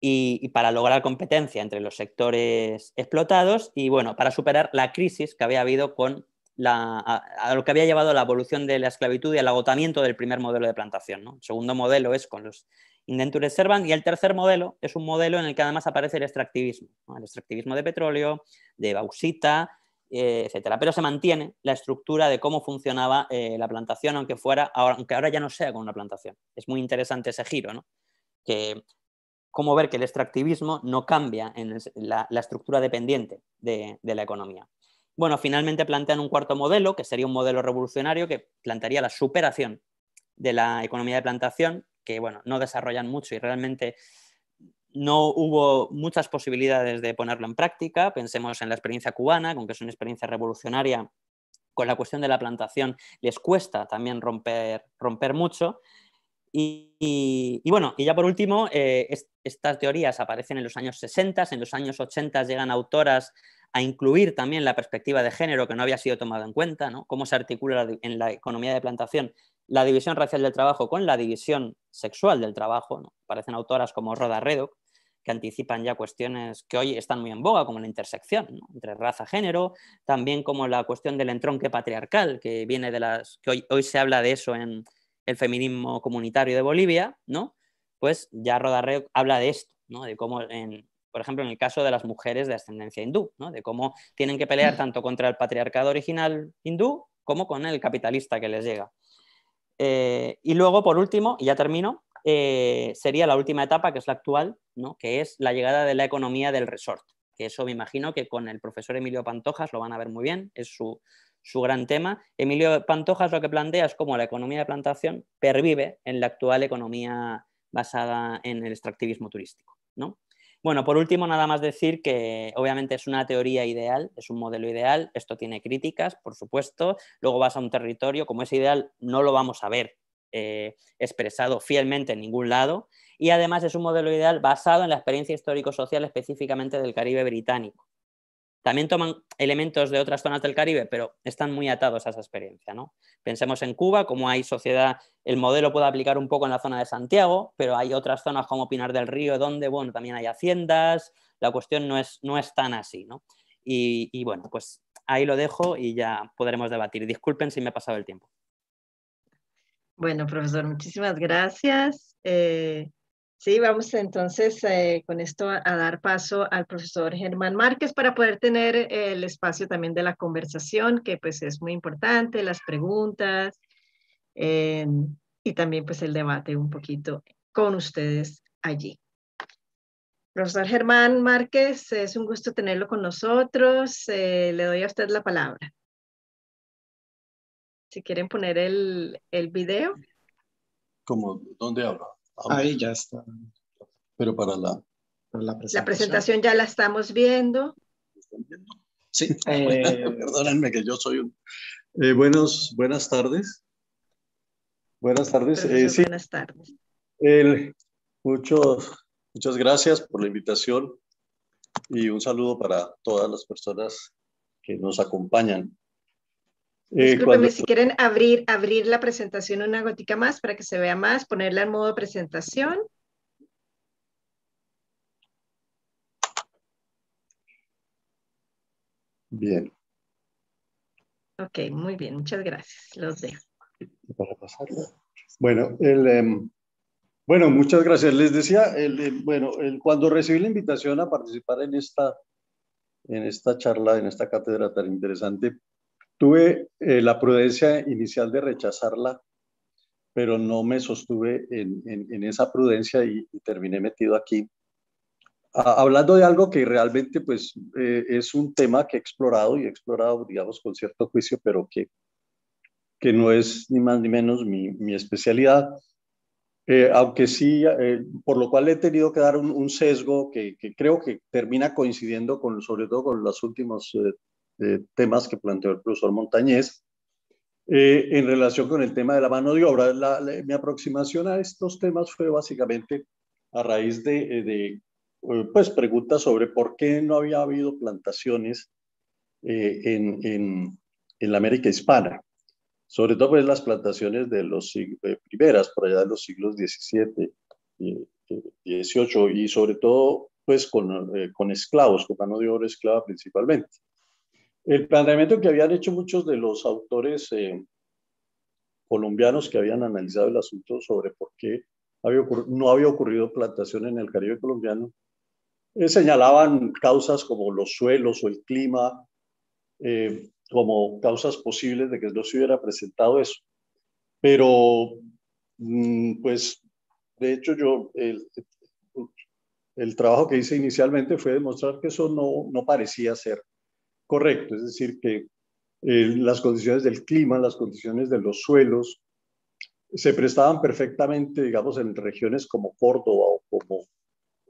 y, para lograr competencia entre los sectores explotados y bueno, para superar la crisis que había habido con la, a, lo que había llevado la evolución de la esclavitud y el agotamiento del primer modelo de plantación. El segundo modelo es con los indentures servant y el tercer modelo es un modelo en el que además aparece el extractivismo, el extractivismo de petróleo, de bauxita, eh, etcétera. Pero se mantiene la estructura de cómo funcionaba eh, la plantación, aunque fuera, ahora, aunque ahora ya no sea con una plantación. Es muy interesante ese giro, ¿no? Que cómo ver que el extractivismo no cambia en la, estructura dependiente de, la economía. Bueno, finalmente plantean un cuarto modelo, que sería un modelo revolucionario que plantearía la superación de la economía de plantación, que bueno, no desarrollan mucho y realmente no hubo muchas posibilidades de ponerlo en práctica. Pensemos en la experiencia cubana, con que es una experiencia revolucionaria, con la cuestión de la plantación les cuesta también romper, romper mucho. Y, bueno, y ya por último, eh, estas teorías aparecen en los años 60, en los años 80 llegan autoras a incluir también la perspectiva de género que no había sido tomada en cuenta, ¿no? cómo se articula en la economía de plantación la división racial del trabajo con la división sexual del trabajo. Aparecen autoras como Roda Redock, que anticipan ya cuestiones que hoy están muy en boga, como la intersección entre raza-género, también como la cuestión del entronque patriarcal, que viene de las. que hoy se habla de eso en, el feminismo comunitario de Bolivia, ¿no? Pues ya Rodarreo habla de esto, ¿no? De cómo, en, por ejemplo, en el caso de las mujeres de ascendencia hindú, ¿no? De cómo tienen que pelear tanto contra el patriarcado original hindú como con el capitalista que les llega. Eh, y luego, por último, y ya termino, eh, sería la última etapa, que es la actual, ¿no? que es la llegada de la economía del resort. Que eso me imagino que con el profesor Emilio Pantojas lo van a ver muy bien, es su, su gran tema. Emilio Pantojas lo que plantea es cómo la economía de plantación pervive en la actual economía basada en el extractivismo turístico. ¿no? Bueno, por último, nada más decir que obviamente es una teoría ideal, es un modelo ideal, esto tiene críticas, por supuesto, luego vas a un territorio, como es ideal, no lo vamos a ver eh, expresado fielmente en ningún lado, y además es un modelo ideal basado en la experiencia histórico-social específicamente del Caribe británico. También toman elementos de otras zonas del Caribe, pero están muy atados a esa experiencia. ¿no? Pensemos en Cuba, como hay sociedad, el modelo puede aplicar un poco en la zona de Santiago, pero hay otras zonas como Pinar del Río, donde bueno, también hay haciendas, la cuestión no es, no es tan así. ¿no? Y, bueno, pues ahí lo dejo y ya podremos debatir. Disculpen si me he pasado el tiempo. Bueno, profesor, muchísimas gracias. Eh, Sí, vamos entonces eh, con esto a, dar paso al profesor Germán Márquez para poder tener eh, el espacio también de la conversación, que pues es muy importante, las preguntas eh, y también pues el debate un poquito con ustedes allí. Profesor Germán Márquez, es un gusto tenerlo con nosotros. le doy a usted la palabra. Si quieren poner el, el video. ¿Cómo? ¿Dónde hablo? Ahí ya está. Pero para la, presentación. La presentación ya la estamos viendo. Sí, eh, perdónenme que yo soy un... Eh, buenos, buenas tardes. Buenas tardes. Eh, buenas tardes. muchas gracias por la invitación y un saludo para todas las personas que nos acompañan eh, disculpenme si quieren abrir, abrir la presentación una gotica más para que se vea más, ponerla en modo presentación. Bien. Ok, muy bien, muchas gracias. Los dejo. Bueno, el, em, bueno, muchas gracias. Les decía, el, em, bueno, el, cuando recibí la invitación a participar en esta, en esta charla, en esta cátedra tan interesante, Tuve eh, la prudencia inicial de rechazarla, pero no me sostuve en, esa prudencia y, terminé metido aquí. hablando de algo que realmente pues, eh, es un tema que he explorado y he explorado, digamos, con cierto juicio, pero que, que no es ni más ni menos mi, especialidad. Eh, aunque sí, por lo cual he tenido que dar un, sesgo que, creo que termina coincidiendo con, sobre todo con los últimos temas que planteó el profesor Montañez. Eh, en relación con el tema de la mano de obra, mi aproximación a estos temas fue básicamente a raíz de, eh, eh, pues, preguntas sobre por qué no había habido plantaciones en, en, en, la América hispana, sobre todo pues, las plantaciones de los primeras, por allá de los siglos XVII, XVIII, y sobre todo pues, con, con esclavos, con mano de obra esclava principalmente. El planteamiento que habían hecho muchos de los autores eh, colombianos que habían analizado el asunto sobre por qué no había ocurrido plantación en el Caribe colombiano, eh, señalaban causas como los suelos o el clima, eh, como causas posibles de que no se hubiera presentado eso. Pero, mm, pues, de hecho yo, el, el trabajo que hice inicialmente fue demostrar que eso no, no parecía ser correcto, es decir, que eh, las condiciones del clima, las condiciones de los suelos, se prestaban perfectamente, digamos, en regiones como Córdoba o como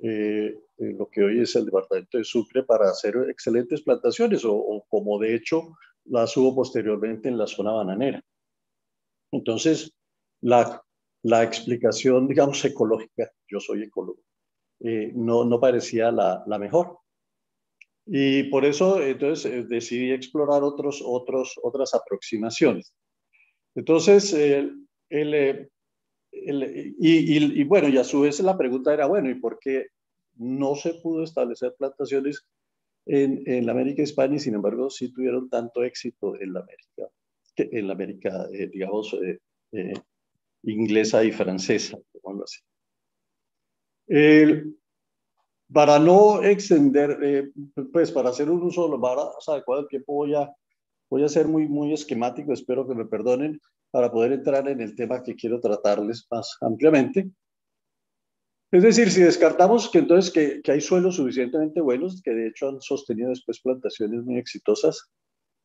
eh, eh, lo que hoy es el departamento de Sucre para hacer excelentes plantaciones o, como de hecho las hubo posteriormente en la zona bananera. Entonces, la, la explicación, digamos, ecológica, yo soy ecólogo, no, no parecía la mejor. Y por eso, entonces, eh, decidí explorar otros, otros, otras aproximaciones. Entonces, eh, el, eh, el, y, bueno, y a su vez la pregunta era, bueno, ¿y por qué no se pudo establecer plantaciones en, en la América Hispana y sin embargo sí tuvieron tanto éxito en la América, en la América, digamos, inglesa y francesa, así? El, para no extender, eh, pues para hacer un uso de adecuado tiempo, voy a, voy a ser muy, muy esquemático, espero que me perdonen, para poder entrar en el tema que quiero tratarles más ampliamente. Es decir, si descartamos que entonces que, que hay suelos suficientemente buenos, que de hecho han sostenido después plantaciones muy exitosas,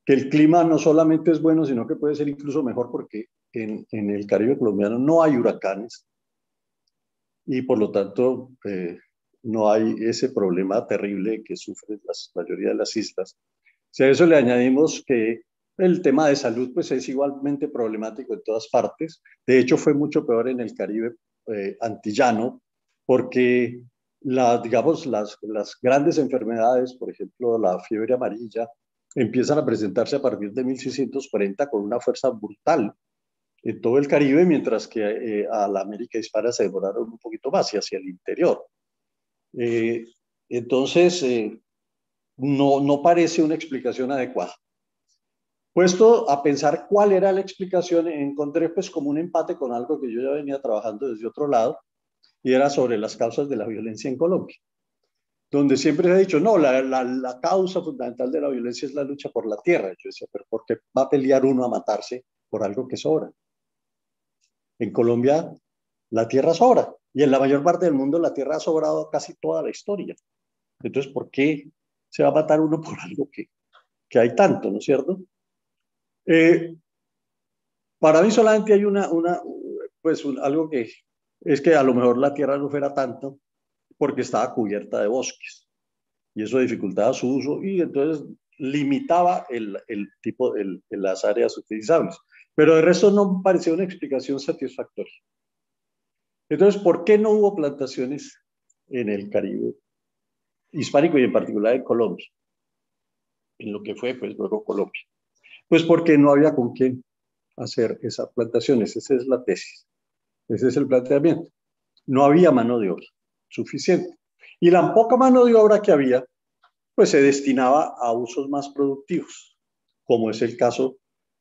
que el clima no solamente es bueno, sino que puede ser incluso mejor porque en, en el Caribe colombiano no hay huracanes y por lo tanto eh, no hay ese problema terrible que sufren la mayoría de las islas. Si a eso le añadimos que el tema de salud pues es igualmente problemático en todas partes, de hecho fue mucho peor en el Caribe eh, antillano, porque digamos, las, grandes enfermedades, por ejemplo la fiebre amarilla, empiezan a presentarse a partir de 1640 con una fuerza brutal en todo el Caribe, mientras que eh, a la América hispana se demoraron un poquito más y hacia el interior. Eh, entonces, eh, no, no parece una explicación adecuada. Puesto a pensar cuál era la explicación, encontré pues como un empate con algo que yo ya venía trabajando desde otro lado, y era sobre las causas de la violencia en Colombia, donde siempre se ha dicho, no, la, la, la causa fundamental de la violencia es la lucha por la tierra. Yo decía, pero ¿por qué va a pelear uno a matarse por algo que sobra? En Colombia la tierra sobra. Y en la mayor parte del mundo la tierra ha sobrado casi toda la historia. Entonces, ¿por qué se va a matar uno por algo que, hay tanto, ¿no es cierto? Eh, para mí solamente hay una, una pues algo que es que a lo mejor la tierra no fuera tanto porque estaba cubierta de bosques y eso dificultaba su uso y entonces limitaba el, tipo, de las áreas utilizables. Pero de resto no parecía una explicación satisfactoria. Entonces, ¿por qué no hubo plantaciones en el Caribe hispánico y en particular en Colombia? En lo que fue, pues, luego Colombia. Pues porque no había con quién hacer esas plantaciones. Esa es la tesis. Ese es el planteamiento. No había mano de obra suficiente. Y la poca mano de obra que había, pues se destinaba a usos más productivos, como es el caso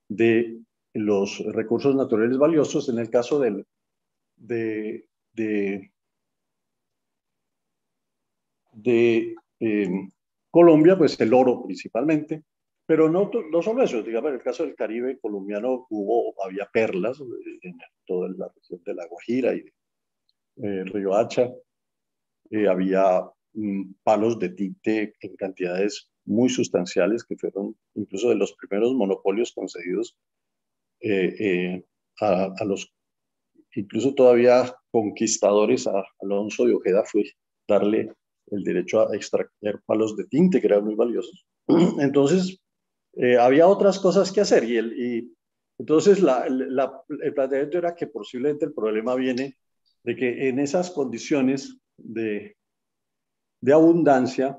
de los recursos naturales valiosos en el caso del de, de, de em, Colombia, pues el oro principalmente, pero no, no solo eso, digamos, en el caso del Caribe colombiano hubo, había perlas eh, en toda la región de La Guajira y el eh, Río Hacha, eh, había mm, palos de tinte en cantidades muy sustanciales que fueron incluso de los primeros monopolios concedidos a, a, los incluso todavía conquistadores a Alonso de Ojeda fue darle el derecho a extraer palos de tinte, que eran muy valiosos. Entonces, eh, había otras cosas que hacer y, entonces la, el planteamiento era que posiblemente el problema viene de que en esas condiciones de, abundancia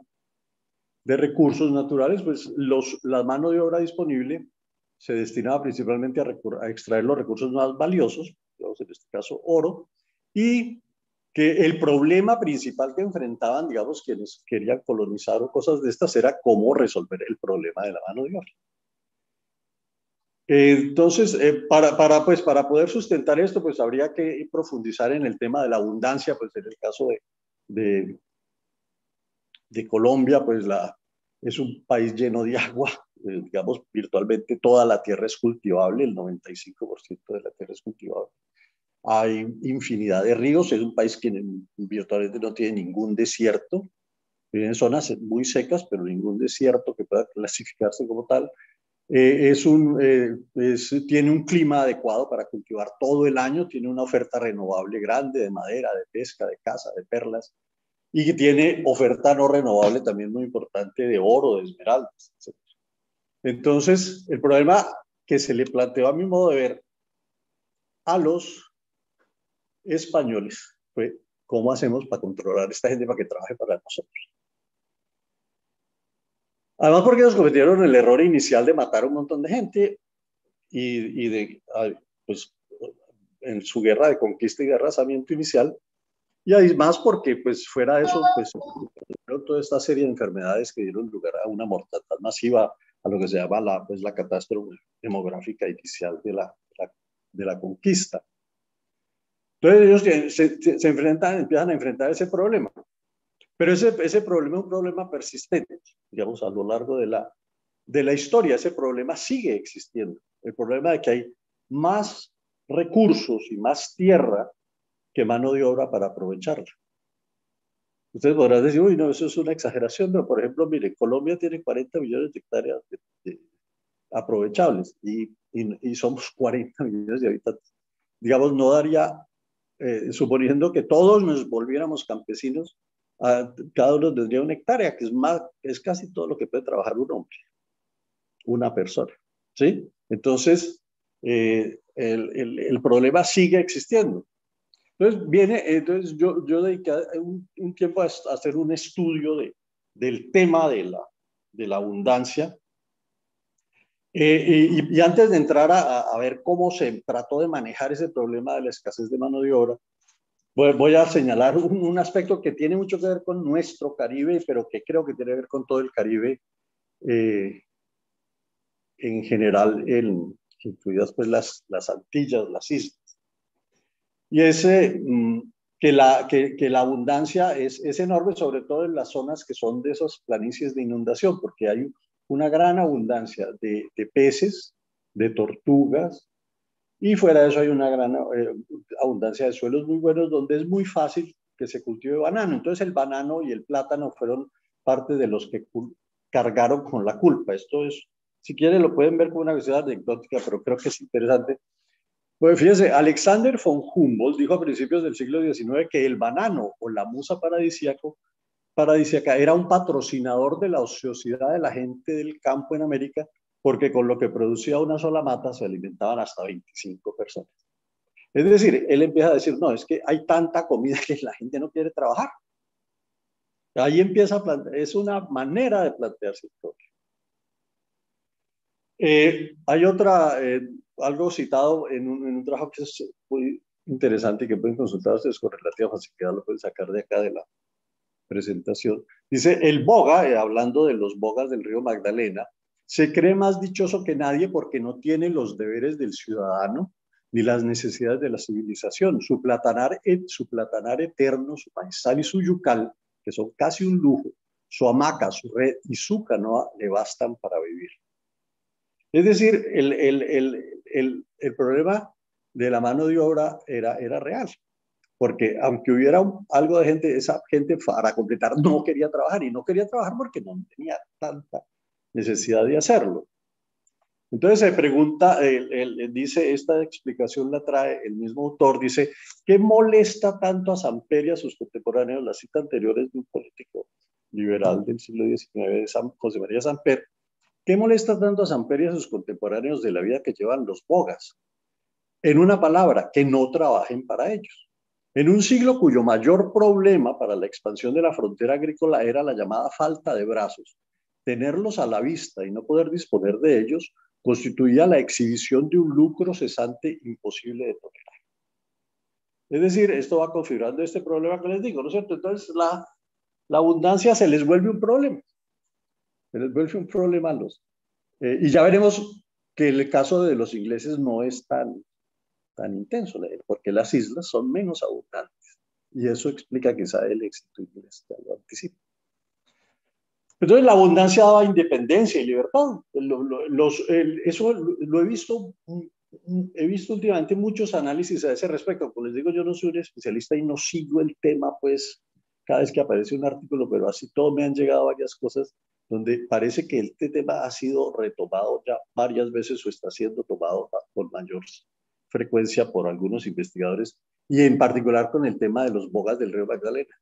de recursos naturales, pues los, la mano de obra disponible se destinaba principalmente a extraer los recursos más valiosos en este caso oro, y que el problema principal que enfrentaban, digamos, quienes querían colonizar o cosas de estas era cómo resolver el problema de la mano de obra. Entonces, eh, para, pues, para poder sustentar esto, pues habría que profundizar en el tema de la abundancia, pues en el caso de, Colombia, pues la, es un país lleno de agua, eh, digamos, virtualmente toda la tierra es cultivable, el 95% de la tierra es cultivable. Hay infinidad de ríos, es un país que virtualmente no tiene ningún desierto, tiene zonas muy secas, pero ningún desierto que pueda clasificarse como tal. Eh, es un, eh, tiene un clima adecuado para cultivar todo el año, tiene una oferta renovable grande de madera, de pesca, de caza, de perlas, y tiene oferta no renovable también muy importante de oro, de esmeraldas, etc. Entonces, el problema que se le planteó a mi modo de ver a los españoles fue cómo hacemos para controlar a esta gente para que trabaje para nosotros. Además, porque nos cometieron el error inicial de matar a un montón de gente y, de, ah, pues, en su guerra de conquista y de arrasamiento inicial, y además porque, pues, fuera de eso, pues, toda esta serie de enfermedades que dieron lugar a una mortalidad masiva, a lo que se llama la, pues, la catástrofe demográfica inicial de la, de la conquista. Entonces ellos se, se, enfrentan, empiezan a enfrentar ese problema. Pero ese, ese problema es un problema persistente, digamos, a lo largo de la, de la historia. Ese problema sigue existiendo. El problema de que hay más recursos y más tierra que mano de obra para aprovecharla. Ustedes podrán decir, uy, no, eso es una exageración, pero por ejemplo, mire, Colombia tiene 40 millones de hectáreas aprovechables y, y, somos 40 millones de habitantes. Digamos, no daría, eh, suponiendo que todos nos volviéramos campesinos, a, cada uno tendría una hectárea, que es, más, es casi todo lo que puede trabajar un hombre, una persona. ¿sí? Entonces, eh, el, el problema sigue existiendo. Entonces, viene, entonces yo, yo dediqué un, tiempo a, hacer un estudio de, del tema de la, de la abundancia. Eh, y, antes de entrar a, ver cómo se trató de manejar ese problema de la escasez de mano de obra, voy, a señalar un, aspecto que tiene mucho que ver con nuestro Caribe, pero que creo que tiene que ver con todo el Caribe eh, en general, incluidas pues las, las Antillas, las islas y es mm, que, la, que, la abundancia es, es, enorme, sobre todo en las zonas que son de esas planicies de inundación, porque hay una gran abundancia de, peces, de tortugas, y fuera de eso hay una gran eh, abundancia de suelos muy buenos donde es muy fácil que se cultive banano. Entonces el banano y el plátano fueron parte de los que cargaron con la culpa. Esto es, si quieren lo pueden ver como una visión anecdótica, pero creo que es interesante pues fíjense, Alexander von Humboldt dijo a principios del siglo XIX que el banano o la musa paradisiaca paradisíaca era un patrocinador de la ociosidad de la gente del campo en América porque con lo que producía una sola mata se alimentaban hasta 25 personas. Es decir, él empieza a decir, no, es que hay tanta comida que la gente no quiere trabajar. Ahí empieza a plantear, es una manera de plantearse problema. Eh, hay otra, eh, algo citado en un, trabajo que es muy interesante y que pueden consultar ustedes con relativa facilidad, lo pueden sacar de acá de la presentación. Dice, el boga, eh, hablando de los bogas del río Magdalena, se cree más dichoso que nadie porque no tiene los deberes del ciudadano ni las necesidades de la civilización. Su platanar, e, eterno, su paisal y su yucal, que son casi un lujo, su hamaca, su red y su canoa le bastan para vivir. Es decir, el, problema de la mano de obra era, era real, porque aunque hubiera algo de gente, esa gente para completar no quería trabajar y no quería trabajar porque no tenía tanta necesidad de hacerlo. Entonces se pregunta, él, dice, esta explicación la trae el mismo autor, dice, ¿qué molesta tanto a a sus contemporáneos? La cita anterior es de un político liberal del siglo XIX, San, José María Samper, ¿Qué molesta tanto a Samper y a sus contemporáneos de la vida que llevan los bogas? En una palabra, que no trabajen para ellos. En un siglo cuyo mayor problema para la expansión de la frontera agrícola era la llamada falta de brazos, tenerlos a la vista y no poder disponer de ellos constituía la exhibición de un lucro cesante imposible de tolerar. Es decir, esto va configurando este problema que les digo, ¿no es cierto? Entonces, la abundancia se les vuelve un problema. Se les un problema los... Eh, y ya veremos que el caso de los ingleses no es tan, tan intenso, eh, porque las islas son menos abundantes. Y eso explica quizá el éxito inglés, ya lo Entonces la abundancia daba independencia y libertad. Los, eso lo he visto, he visto últimamente muchos análisis a ese respecto. Como les digo, yo no soy un especialista y no sigo el tema, pues, cada vez que aparece un artículo, pero así todo me han llegado varias cosas donde parece que este tema ha sido retomado ya varias veces o está siendo tomado con mayor frecuencia por algunos investigadores y en particular con el tema de los bogas del río Magdalena.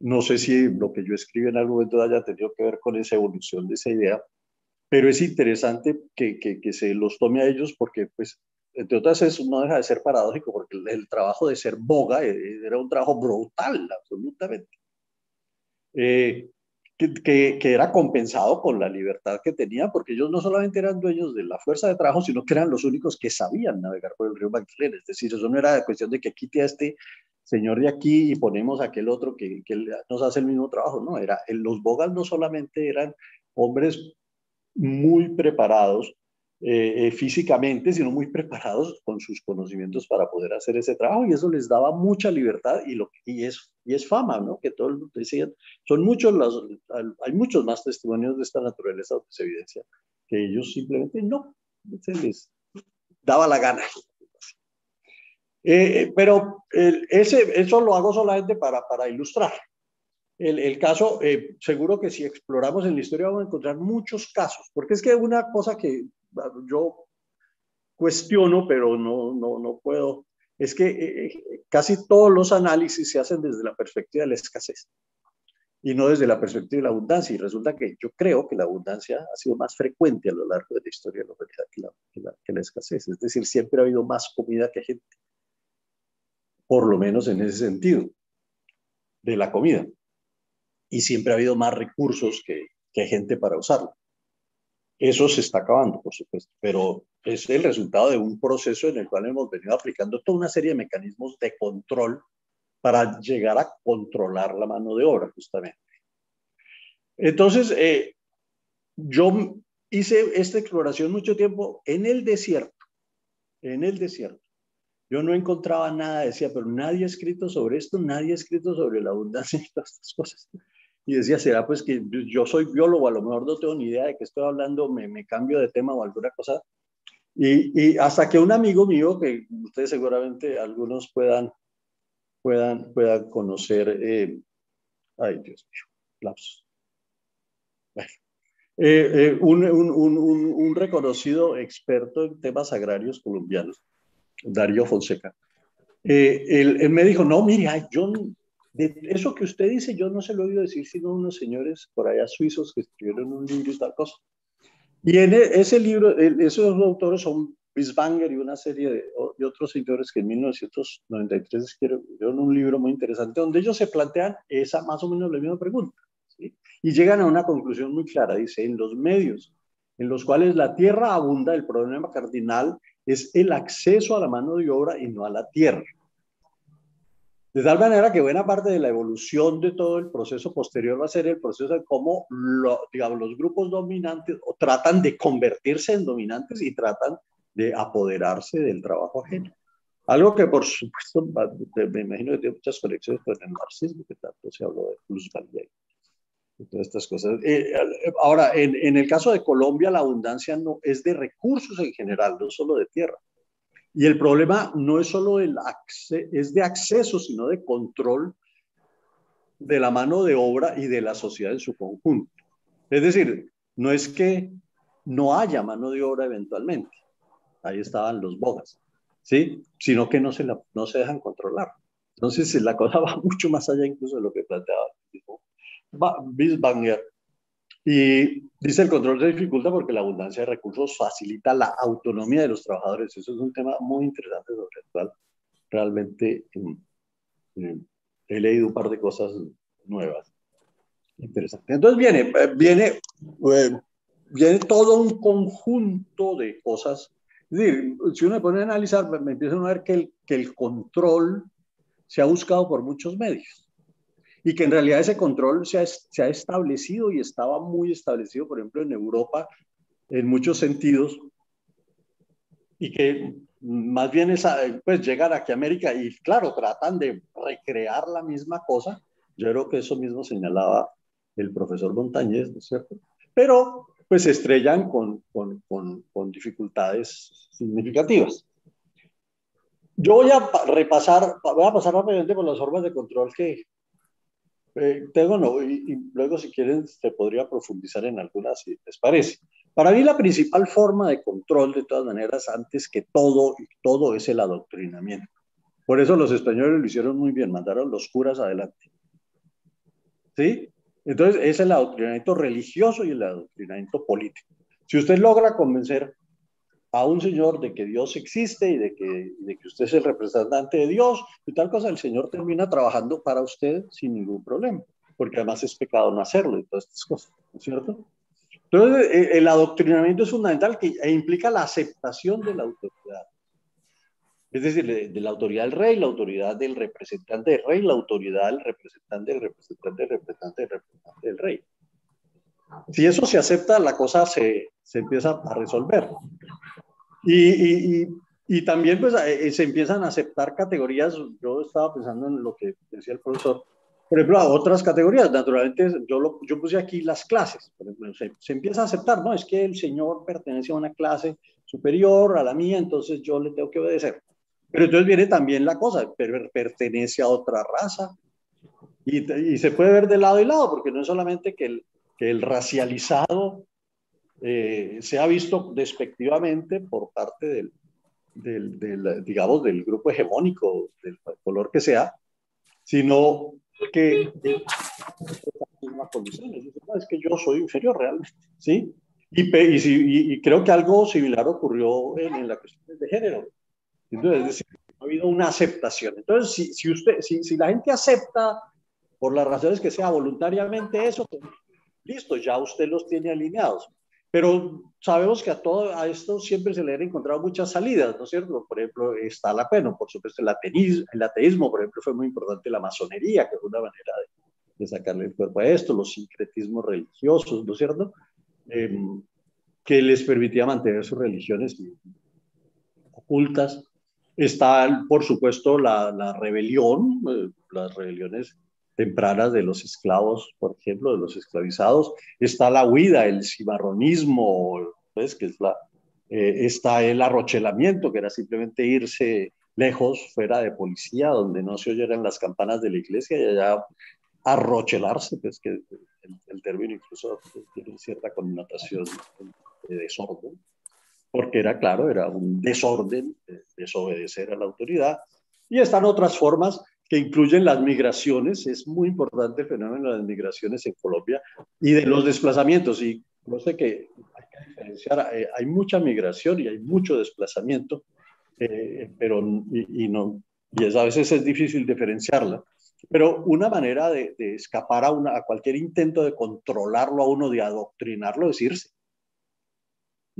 No sé si lo que yo escribí en algún momento haya tenido que ver con esa evolución de esa idea, pero es interesante que, que, se los tome a ellos porque, pues, entre otras, eso no deja de ser paradójico porque el, trabajo de ser boga eh, era un trabajo brutal, absolutamente. Eh, que, era compensado con la libertad que tenía, porque ellos no solamente eran dueños de la fuerza de trabajo, sino que eran los únicos que sabían navegar por el río Magdalena. Es decir, eso no era cuestión de que quite a este señor de aquí y ponemos a aquel otro que, que nos hace el mismo trabajo, no, era, los bogas no solamente eran hombres muy preparados, eh, eh, físicamente, sino muy preparados con sus conocimientos para poder hacer ese trabajo y eso les daba mucha libertad y, lo, y, es, y es fama, ¿no? Que todo el mundo decía, son muchos los, hay muchos más testimonios de esta naturaleza donde se evidencia que ellos simplemente no, se les daba la gana. Eh, pero ese, eso lo hago solamente para, para ilustrar. El, caso, seguro que si exploramos en la historia vamos a encontrar muchos casos, porque es que una cosa que yo cuestiono, pero no, no, no puedo, es que eh, eh, casi todos los análisis se hacen desde la perspectiva de la escasez y no desde la perspectiva de la abundancia. Y resulta que yo creo que la abundancia ha sido más frecuente a lo largo de la historia de la humanidad que la, que la, escasez. Es decir, siempre ha habido más comida que gente, por lo menos en ese sentido, de la comida. Y siempre ha habido más recursos que, que gente para usarlo. Eso se está acabando, por supuesto, pero es el resultado de un proceso en el cual hemos venido aplicando toda una serie de mecanismos de control para llegar a controlar la mano de obra, justamente. Entonces, eh, yo hice esta exploración mucho tiempo en el desierto, en el desierto. Yo no encontraba nada, decía, pero nadie ha escrito sobre esto, nadie ha escrito sobre la abundancia y todas estas cosas y decía, será pues que yo soy biólogo, a lo mejor no tengo ni idea de qué estoy hablando, me, me cambio de tema o alguna cosa. Y, y, hasta que un amigo mío, que ustedes seguramente algunos puedan, puedan, puedan conocer, eh, ay Dios mío, eh, eh, un, un, un, un, reconocido experto en temas agrarios colombianos, Darío Fonseca. él, me dijo, no, mira, yo eso que usted dice, yo no se lo he oído decir, sino unos señores por allá suizos que escribieron un libro y tal cosa. Y en e, ese libro, esos dos autores son Bisbanger y una serie de, otros señores que en 1993 escribieron un libro muy interesante donde ellos se plantean esa más o menos la misma pregunta. Y llegan a una conclusión muy clara. Dice, en los medios en los cuales la tierra abunda, el problema cardinal es el acceso a la mano de obra y no a la tierra. De tal manera que buena parte de la evolución de todo el proceso posterior va a ser el proceso de cómo digamos, los grupos dominantes o tratan de convertirse en dominantes y tratan de apoderarse del trabajo ajeno. Algo que, por supuesto, me imagino que tiene muchas conexiones con el marxismo, que tanto se habló de plusvalía y todas estas cosas. Eh, eh, ahora, en, en el caso de Colombia, la abundancia no es de recursos en general, no solo de tierra y el problema no es solo el es de acceso, sino de control de la mano de obra y de la sociedad en su conjunto. Es decir, no es que no haya mano de obra eventualmente, ahí estaban los bogas, ¿sí? sino que no se, no se dejan controlar. Entonces la cosa va mucho más allá incluso de lo que planteaba Bisbanger y dice el control se dificulta porque la abundancia de recursos facilita la autonomía de los trabajadores. Eso es un tema muy interesante sobre el cual realmente mm, mm, he leído un par de cosas nuevas. Interesante. Entonces viene, eh, viene, eh, viene todo un conjunto de cosas. si uno pone a analizar, me, empiezan a ver que el, que el control se ha buscado por muchos medios y que en realidad ese control se ha, se ha establecido y estaba muy establecido, por ejemplo, en Europa, en muchos sentidos, y que más bien pues llegan aquí a América y claro, tratan de recrear la misma cosa. Yo creo que eso mismo señalaba el profesor Montañez, ¿no es cierto? Pero pues estrellan con, con, con, con dificultades significativas. Yo voy a repasar, voy a pasar rápidamente por las formas de control que, eh, no, y, luego si quieren te podría profundizar en algunas si les parece. Para mí la principal forma de control, de todas maneras, antes que todo y todo, es el adoctrinamiento. Por eso los españoles lo hicieron muy bien, mandaron los curas adelante. ¿Sí? Entonces es el adoctrinamiento religioso y el adoctrinamiento político. Si usted logra convencer a un señor de que Dios existe y de que, usted es el representante de Dios y tal cosa, el Señor termina trabajando para usted sin ningún problema, porque además es pecado no hacerlo y todas estas cosas, ¿no es cierto? Entonces, eh, el adoctrinamiento es fundamental que, e implica la aceptación de la autoridad. Es decir, de, la autoridad del rey, la autoridad del representante del rey, la autoridad del representante del representante del representante del representante del rey. Si eso se acepta, la cosa se, se empieza a resolver. Y, y, también pues, eh, eh, se empiezan a aceptar categorías, yo estaba pensando en lo que decía el profesor, por ejemplo, a otras categorías. Naturalmente, yo, yo puse aquí las clases. se, empieza a aceptar, ¿no? Es que el señor pertenece a una clase superior a la mía, entonces yo le tengo que obedecer. Pero entonces viene también la cosa, pertenece a otra raza. Y, y, se puede ver de lado y lado, porque no es solamente que el, que el racializado eh, se ha visto despectivamente por parte del, digamos, del grupo hegemónico, del color que sea, sino que es que yo soy inferior realmente, ¿sí? Y, y, creo que algo similar ocurrió en, la cuestión de género. Entonces, es decir, ha habido una aceptación. Entonces, si, si usted, si, la gente acepta, por las razones que sea, voluntariamente eso, pues, listo, ya usted los tiene alineados. Pero sabemos que a todo a esto siempre se le han encontrado muchas salidas, ¿no es cierto? Por ejemplo, está la bueno, por supuesto, el ateísmo, el ateísmo, por ejemplo, fue muy importante la masonería, que fue una manera de, sacarle el cuerpo a esto, los sincretismos religiosos, ¿no es cierto? Em, que les permitía mantener sus religiones ocultas. Está, por supuesto, la, rebelión, eh, las rebeliones tempranas de los esclavos, por ejemplo, de los esclavizados. Está la huida, el cimarronismo, ves que es la, eh, está el arrochelamiento, que era simplemente irse lejos, fuera de policía, donde no se oyeran las campanas de la iglesia y allá arrochelarse, pues que el, el término incluso tiene cierta connotación de desorden, porque era claro, era un desorden, desobedecer a la autoridad. Y están otras formas que incluyen las migraciones, es muy importante el fenómeno de las migraciones en Colombia y de los desplazamientos. Y no sé que hay que diferenciar, eh, hay, mucha migración y hay mucho desplazamiento, eh, pero y, no, y a veces es difícil diferenciarla. Pero una manera de, escapar a, una, a cualquier intento de controlarlo a uno, de adoctrinarlo, es irse.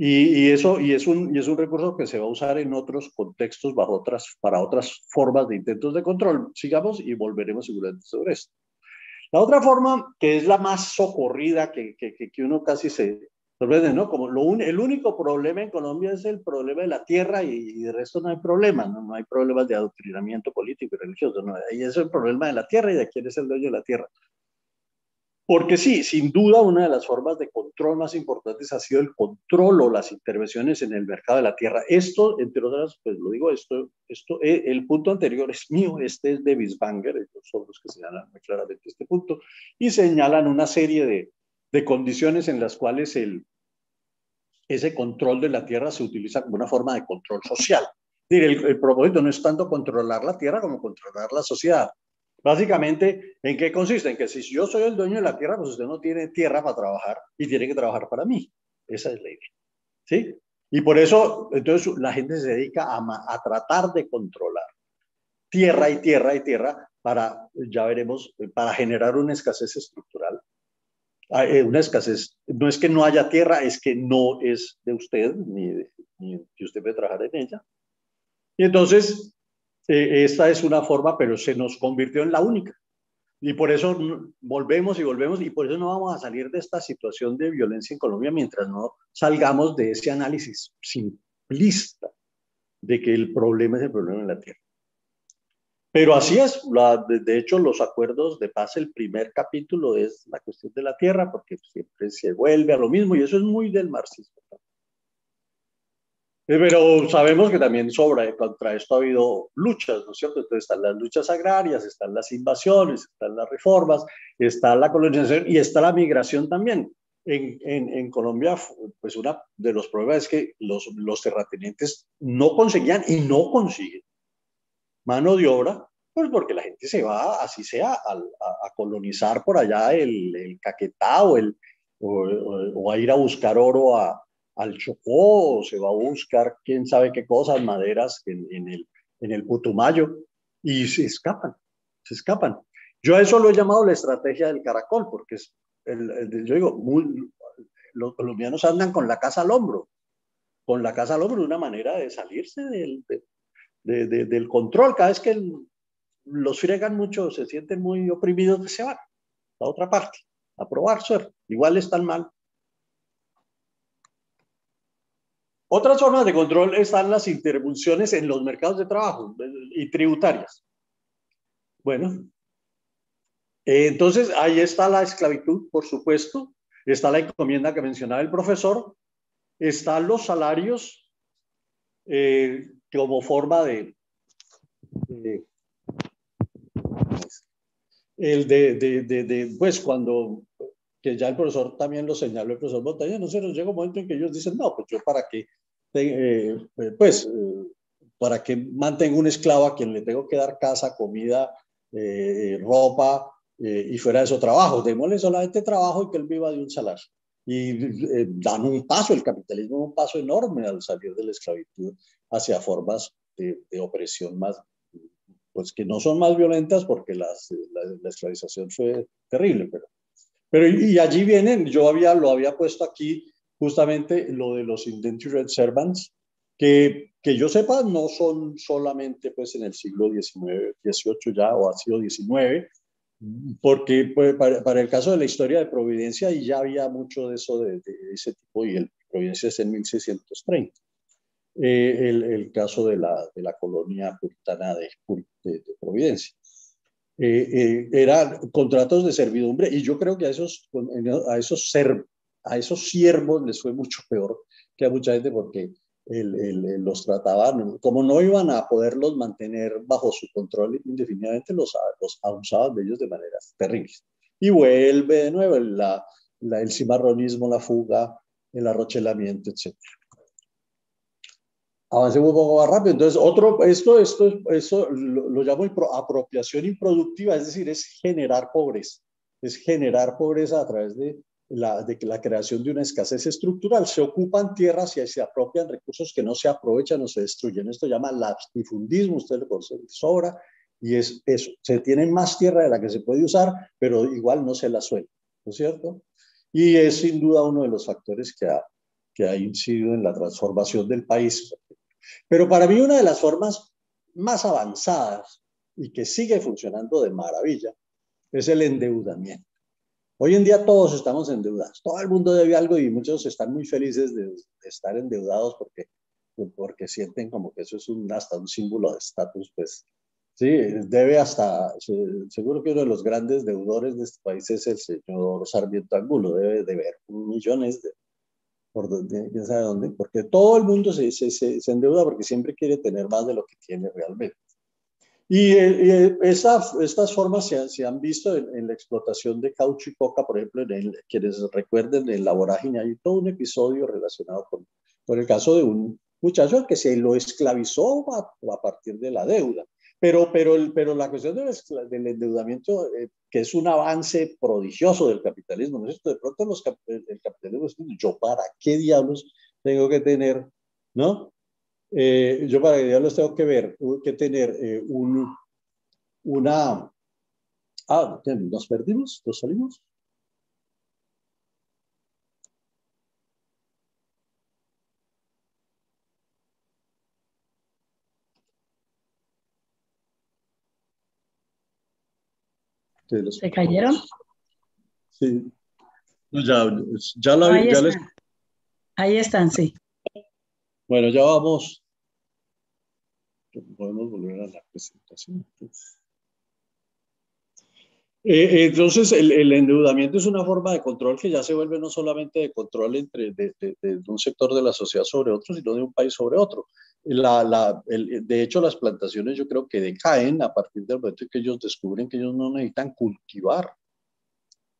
Y, eso, y, es un, y es un recurso que se va a usar en otros contextos bajo otras, para otras formas de intentos de control. Sigamos y volveremos seguramente sobre esto. La otra forma, que es la más socorrida, que, que, que uno casi se sorprende, ¿no? Como lo el único problema en Colombia es el problema de la tierra y, de resto no hay problema, ¿no? hay problemas de adoctrinamiento político y religioso, no, es el problema de la tierra y de quién es el dueño de la tierra. Porque sí, sin duda una de las formas de control más importantes ha sido el control o las intervenciones en el mercado de la tierra. Esto, entre otras, pues lo digo, esto, esto eh, el punto anterior es mío, este es de Bisbanger, son los que señalan muy claramente este punto, y señalan una serie de, de condiciones en las cuales el, ese control de la tierra se utiliza como una forma de control social. el propósito no es tanto controlar la tierra como controlar la sociedad. Básicamente, ¿en qué consiste? En que si yo soy el dueño de la tierra, pues usted no tiene tierra para trabajar y tiene que trabajar para mí. Esa es la idea. ¿Sí? Y por eso, entonces, la gente se dedica a, tratar de controlar tierra y tierra y tierra para, ya veremos, para generar una escasez estructural. Ah, eh, una escasez, no es que no haya tierra, es que no es de usted, ni, que usted puede trabajar en ella. Y entonces, e, esta es una forma, pero se nos convirtió en la única. Y por eso volvemos y volvemos y por eso no vamos a salir de esta situación de violencia en Colombia mientras no salgamos de ese análisis simplista de que el problema es el problema de la tierra. Pero así es, la, de, hecho los acuerdos de paz, el primer capítulo es la cuestión de la tierra, porque siempre se vuelve a lo mismo y eso es muy del marxismo. Eh, pero sabemos que también sobra eh, contra esto ha habido luchas, ¿no es cierto? Entonces están las luchas agrarias, están las invasiones, están las reformas, está la colonización y está la migración también. En, en, Colombia, pues una de los problemas es que los, los terratenientes no conseguían y no consiguen mano de obra, pues porque la gente se va, así sea, a, colonizar por allá el, el Caquetá o, el, o a ir a buscar oro a, al Chocó se va a buscar quién sabe qué cosas, maderas en, el, en Putumayo y se escapan, se escapan. Yo a eso lo he llamado la estrategia del caracol, porque es, yo digo, muy, los colombianos andan con la casa al hombro, con la casa al hombro, una manera de salirse del, control. Cada vez que los fregan mucho, se sienten muy oprimidos, se van a otra parte, a probar suerte. Igual están mal Otras formas de control están las interrupciones en los mercados de trabajo eh, y tributarias. Bueno, eh, entonces ahí está la esclavitud, por supuesto, está la encomienda que mencionaba el profesor, están los salarios eh, como forma de, el de, de, pues cuando, que ya el profesor también lo señaló, el profesor Montaña, no sé, nos llega un momento en que ellos dicen, no, pues yo para qué eh, eh, pues, eh, ¿para que mantenga un esclavo a quien le tengo que dar casa, comida, ropa y fuera de eso trabajo? Démosle solamente trabajo y que él viva de un salario. Y dan un paso, el capitalismo un paso enorme al salir de la esclavitud hacia formas de, opresión más, pues que no son más violentas porque la, esclavización fue terrible, pero, pero y, allí vienen, yo había, lo había puesto aquí, justamente lo de los indentured servants, que, que yo sepa no son solamente pues en el siglo XIX, XVIII ya, o ha sido XIX, porque pues, para, el caso de la historia de Providencia y ya había mucho de eso, de, ese tipo, y el Providencia es en 1630. Eh, el, caso de la, colonia puritana de, de, Providencia. Eh, eh, eran contratos de servidumbre y yo creo que a esos, a esos ser, a esos siervos les fue mucho peor que a mucha gente porque el, los trataban, como no iban a poderlos mantener bajo su control indefinidamente, los, los abusaban de ellos de maneras terribles. Y vuelve de nuevo la, el cimarronismo, la fuga, el arrochelamiento, etc. Avancemos un poco más rápido. Entonces, otro, esto, esto, eso lo, lo llamo apropiación improductiva, es decir, es generar pobreza. Es generar pobreza a través de la, creación de una escasez estructural. Se ocupan tierras y se apropian recursos que no se aprovechan o se destruyen. Esto se llama latifundismo, usted lo conoce de sobra, y es eso. Se tiene más tierra de la que se puede usar, pero igual no se la suele, ¿no es cierto? Y es sin duda uno de los factores que ha, que ha incidido en la transformación del país. Pero para mí una de las formas más avanzadas y que sigue funcionando de maravilla es el endeudamiento. Hoy en día todos estamos endeudados, todo el mundo debe algo y muchos están muy felices de, estar endeudados porque, porque sienten como que eso es un, hasta un símbolo de estatus, pues sí, debe hasta, seguro que uno de los grandes deudores de este país es el señor Sarmiento Angulo, debe de ver millones de, por donde, quién sabe dónde, porque todo el mundo se, se, se endeuda porque siempre quiere tener más de lo que tiene realmente. Y estas formas se, se han visto en, la explotación de caucho y coca, por ejemplo, en el, quienes recuerden en la vorágine, hay todo un episodio relacionado con, con el caso de un muchacho que se lo esclavizó a, partir de la deuda. Pero, pero, el, pero la cuestión del, endeudamiento, eh, que es un avance prodigioso del capitalismo, ¿no es cierto? De pronto el, el capitalismo es, yo para qué diablos tengo que tener, ¿no? Eh, yo para que los tengo que ver, que tener eh, un, una... Ah, ¿nos perdimos? ¿Nos salimos? ¿Se cayeron? Sí. ya, ya, la, vi ya Les... Ahí están, sí. Bueno, ya vamos. Podemos volver a la presentación. Pues. Eh, eh, entonces, el, endeudamiento es una forma de control que ya se vuelve no solamente de control entre de, un sector de la sociedad sobre otro, sino de un país sobre otro. de hecho, las plantaciones yo creo que decaen a partir del momento en que ellos descubren que ellos no necesitan cultivar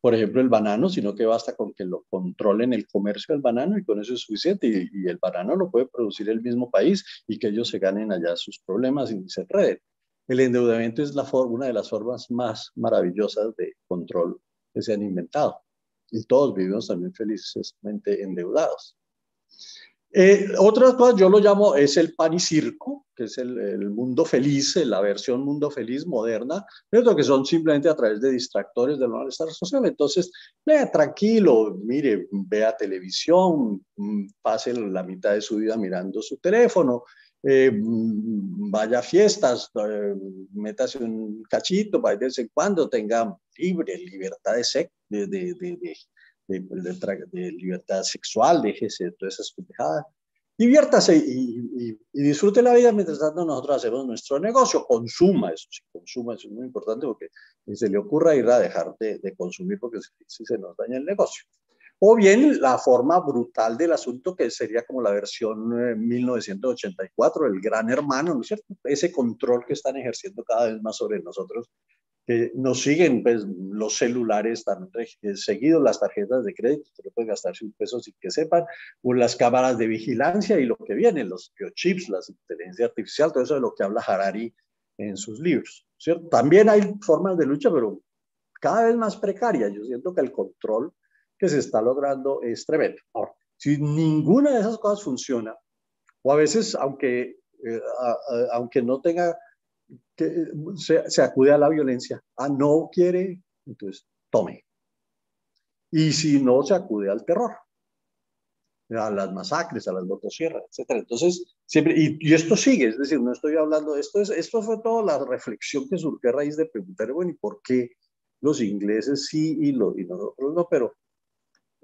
por ejemplo, el banano, sino que basta con que lo controlen el comercio del banano y con eso es suficiente. Y, el banano lo puede producir el mismo país y que ellos se ganen allá sus problemas y se enreden. El endeudamiento es la una de las formas más maravillosas de control que se han inventado. Y todos vivimos también felicesmente endeudados. Eh, otras cosas, yo lo llamo, es el pan y circo, que es el, mundo feliz, la versión mundo feliz moderna, pero que son simplemente a través de distractores del malestar social. Entonces, vea tranquilo, mire, vea televisión, mm, pase la mitad de su vida mirando su teléfono, eh, mm, vaya a fiestas, eh, métase un cachito, vaya de vez en cuando, tenga libre, libertad de, sec, de, de, de, libertad sexual, déjese de todas esas pendejadas. Diviértase y, disfrute la vida mientras tanto nosotros hacemos nuestro negocio. Consuma eso, sí, consuma eso es muy importante porque si se le ocurra ir a dejar de, consumir porque si, se nos daña el negocio. O bien la forma brutal del asunto que sería como la versión 1984, eh, el gran hermano, ¿no es cierto? Ese control que están ejerciendo cada vez más sobre nosotros que nos siguen pues, los celulares eh, seguidos, las tarjetas de crédito, se pueden gastar un pesos sin que sepan, o las cámaras de vigilancia y lo que viene, los biochips, la inteligencia artificial, todo eso de lo que habla Harari en sus libros, ¿cierto? También hay formas de lucha, pero cada vez más precaria. Yo siento que el control que se está logrando es tremendo. Ahora, si ninguna de esas cosas funciona, o a veces, aunque, eh, aunque no tenga que eh, se, acude a la violencia. Ah, no quiere, entonces tome. Y si no, se acude al terror, a las masacres, a las motosierras, etc. Entonces, siempre, y, esto sigue, es decir, no estoy hablando de esto, es, esto fue toda la reflexión que surgió a raíz de preguntar, bueno, ¿y por qué los ingleses sí y, lo, y nosotros no? Pero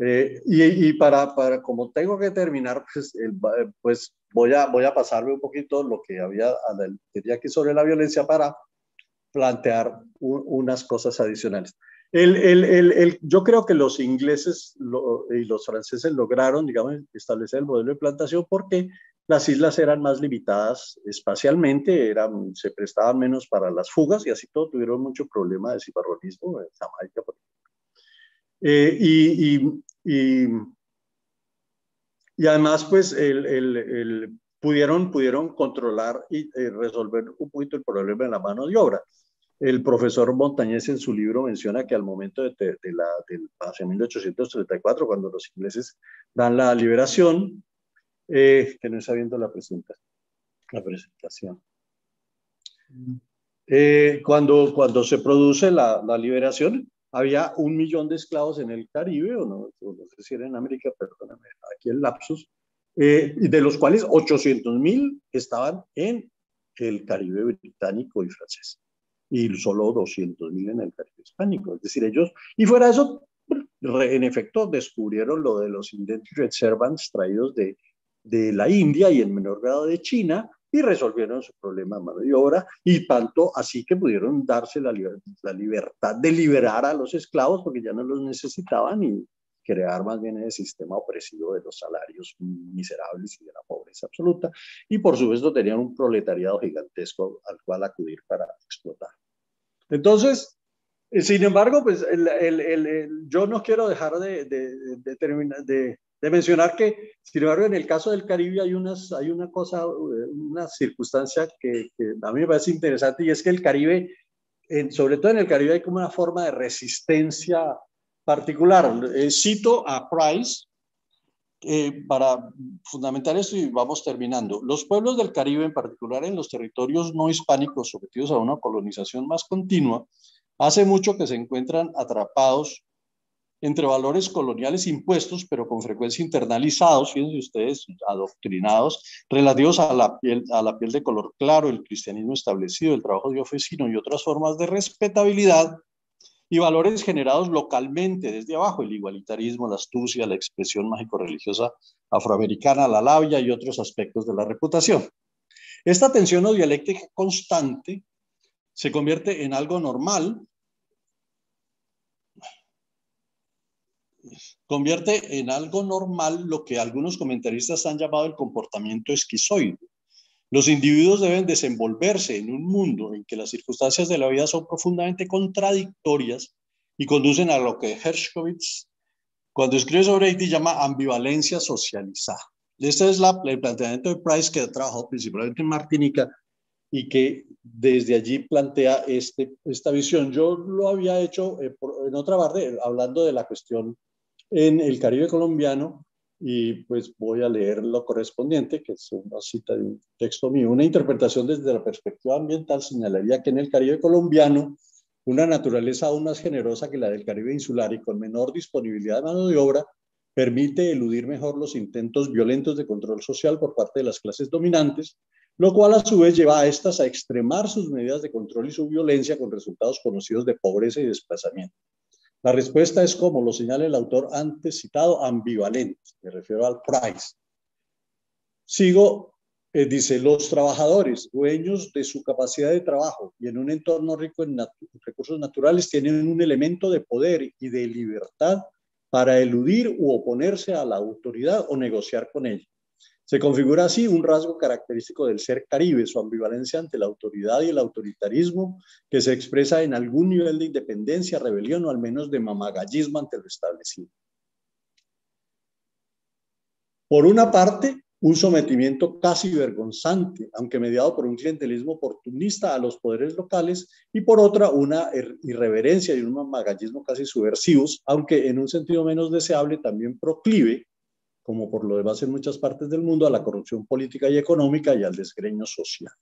eh, y, para, para, como tengo que terminar, pues, eh, pues voy, a, voy a pasarme un poquito lo que había, tenía aquí sobre la violencia para plantear unas cosas adicionales. El, el, yo creo que los ingleses y los franceses lograron, digamos, establecer el modelo de plantación porque las islas eran más limitadas espacialmente, eran, se prestaban menos para las fugas y así todo tuvieron mucho problema de ciparronismo en Jamaica, por ejemplo. Eh, y, y, además, pues, el, el, pudieron, pudieron controlar y resolver un poquito el problema de la mano de obra. El profesor Montañez en su libro menciona que al momento de, la, del hacia 1834, cuando los ingleses dan la liberación, eh, que no está viendo la, presentación, la presentación. Mm. Eh, cuando, cuando se produce la, la liberación, había un millón de esclavos en el Caribe, o no, no sé si era en América, perdóname, aquí el lapsus, eh, de los cuales 800.000 estaban en el Caribe británico y francés, y solo 200.000 en el Caribe hispánico, es decir, ellos, y fuera de eso, en efecto, descubrieron lo de los indentured servants traídos de, de la India y en menor grado de China, y resolvieron su problema a mano de obra y tanto así que pudieron darse la, la libertad de liberar a los esclavos porque ya no los necesitaban y crear más bien el sistema opresivo de los salarios miserables y de la pobreza absoluta. Y por supuesto tenían un proletariado gigantesco al cual acudir para explotar. Entonces, eh, sin embargo, pues yo no quiero dejar de, de, mencionar que, sin embargo, en el caso del Caribe hay, unas, hay una cosa, una circunstancia que, a mí me parece interesante y es que el Caribe, sobre todo en el Caribe, hay como una forma de resistencia particular. Eh, cito a Price eh, para fundamentar esto y vamos terminando. Los pueblos del Caribe, en particular en los territorios no hispánicos sometidos a una colonización más continua, Hace mucho que se encuentran atrapados entre valores coloniales impuestos, pero con frecuencia internalizados, fíjense ustedes, adoctrinados, relativos a la, piel, a la piel de color claro, el cristianismo establecido, el trabajo de oficina y otras formas de respetabilidad, y valores generados localmente desde abajo, el igualitarismo, la astucia, la expresión mágico-religiosa afroamericana, la labia y otros aspectos de la reputación. Esta tensión o dialéctica constante se convierte en algo normal, convierte en algo normal lo que algunos comentaristas han llamado el comportamiento esquizoide. Los individuos deben desenvolverse en un mundo en que las circunstancias de la vida son profundamente contradictorias y conducen a lo que Hershkovitz, cuando escribe sobre Haití, llama ambivalencia socializada. Este es el planteamiento de Price que trabajado principalmente en Martinica y que desde allí plantea este, esta visión. Yo lo había hecho eh, en otra parte, hablando de la cuestión en el Caribe colombiano, y pues voy a leer lo correspondiente, que es una cita de un texto mío. Una interpretación desde la perspectiva ambiental señalaría que en el Caribe colombiano, una naturaleza aún más generosa que la del Caribe insular y con menor disponibilidad de mano de obra, permite eludir mejor los intentos violentos de control social por parte de las clases dominantes lo cual a su vez lleva a estas a extremar sus medidas de control y su violencia con resultados conocidos de pobreza y desplazamiento. La respuesta es, como lo señala el autor antes citado, ambivalente, me refiero al price. Sigo, eh, dice, los trabajadores, dueños de su capacidad de trabajo y en un entorno rico en recursos naturales, tienen un elemento de poder y de libertad para eludir u oponerse a la autoridad o negociar con ella. Se configura así un rasgo característico del ser caribe, su ambivalencia ante la autoridad y el autoritarismo, que se expresa en algún nivel de independencia, rebelión o al menos de mamagallismo ante lo establecido. Por una parte, un sometimiento casi vergonzante, aunque mediado por un clientelismo oportunista a los poderes locales, y por otra, una irreverencia y un mamagallismo casi subversivos, aunque en un sentido menos deseable también proclive como por lo demás en muchas partes del mundo, a la corrupción política y económica y al desgreño social.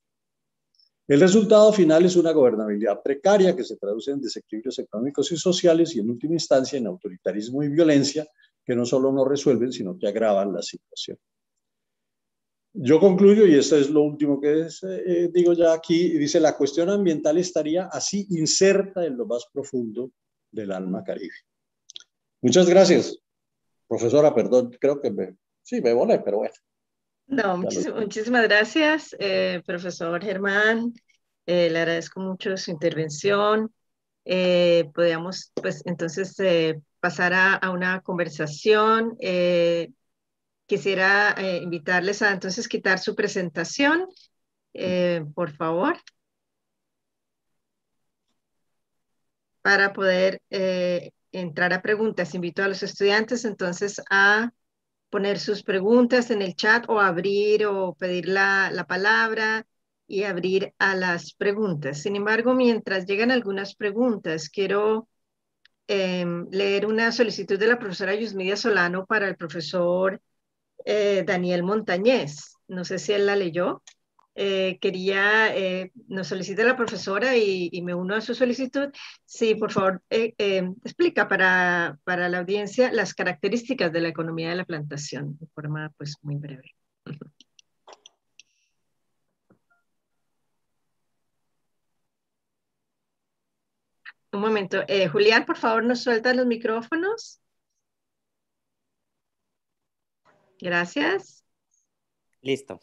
El resultado final es una gobernabilidad precaria que se traduce en desequilibrios económicos y sociales y en última instancia en autoritarismo y violencia que no solo no resuelven, sino que agravan la situación. Yo concluyo, y esto es lo último que eh, digo ya aquí, dice, la cuestión ambiental estaría así inserta en lo más profundo del alma caribe. Muchas gracias. Profesora, perdón, creo que me, sí, me volé, pero bueno. No, muchísimas gracias, eh, profesor Germán. Eh, le agradezco mucho su intervención. Eh, podríamos, pues, entonces eh, pasar a, a, una conversación. quisiera invitarles a entonces quitar su presentación, por favor, para poder entrar a preguntas. Invito a los estudiantes entonces a poner sus preguntas en el chat o abrir o pedir la, palabra y abrir a las preguntas. Sin embargo, mientras llegan algunas preguntas, quiero em, leer una solicitud de la profesora Yusmidia Solano para el profesor eh, Daniel Montañez. No sé si él la leyó. Eh, quería, eh, nos solicita la profesora y, me uno a su solicitud, si por favor eh, explica para, la audiencia las características de la economía de la plantación de forma pues muy breve. Un momento. Julián, por favor, nos suelta los micrófonos. Gracias. Listo.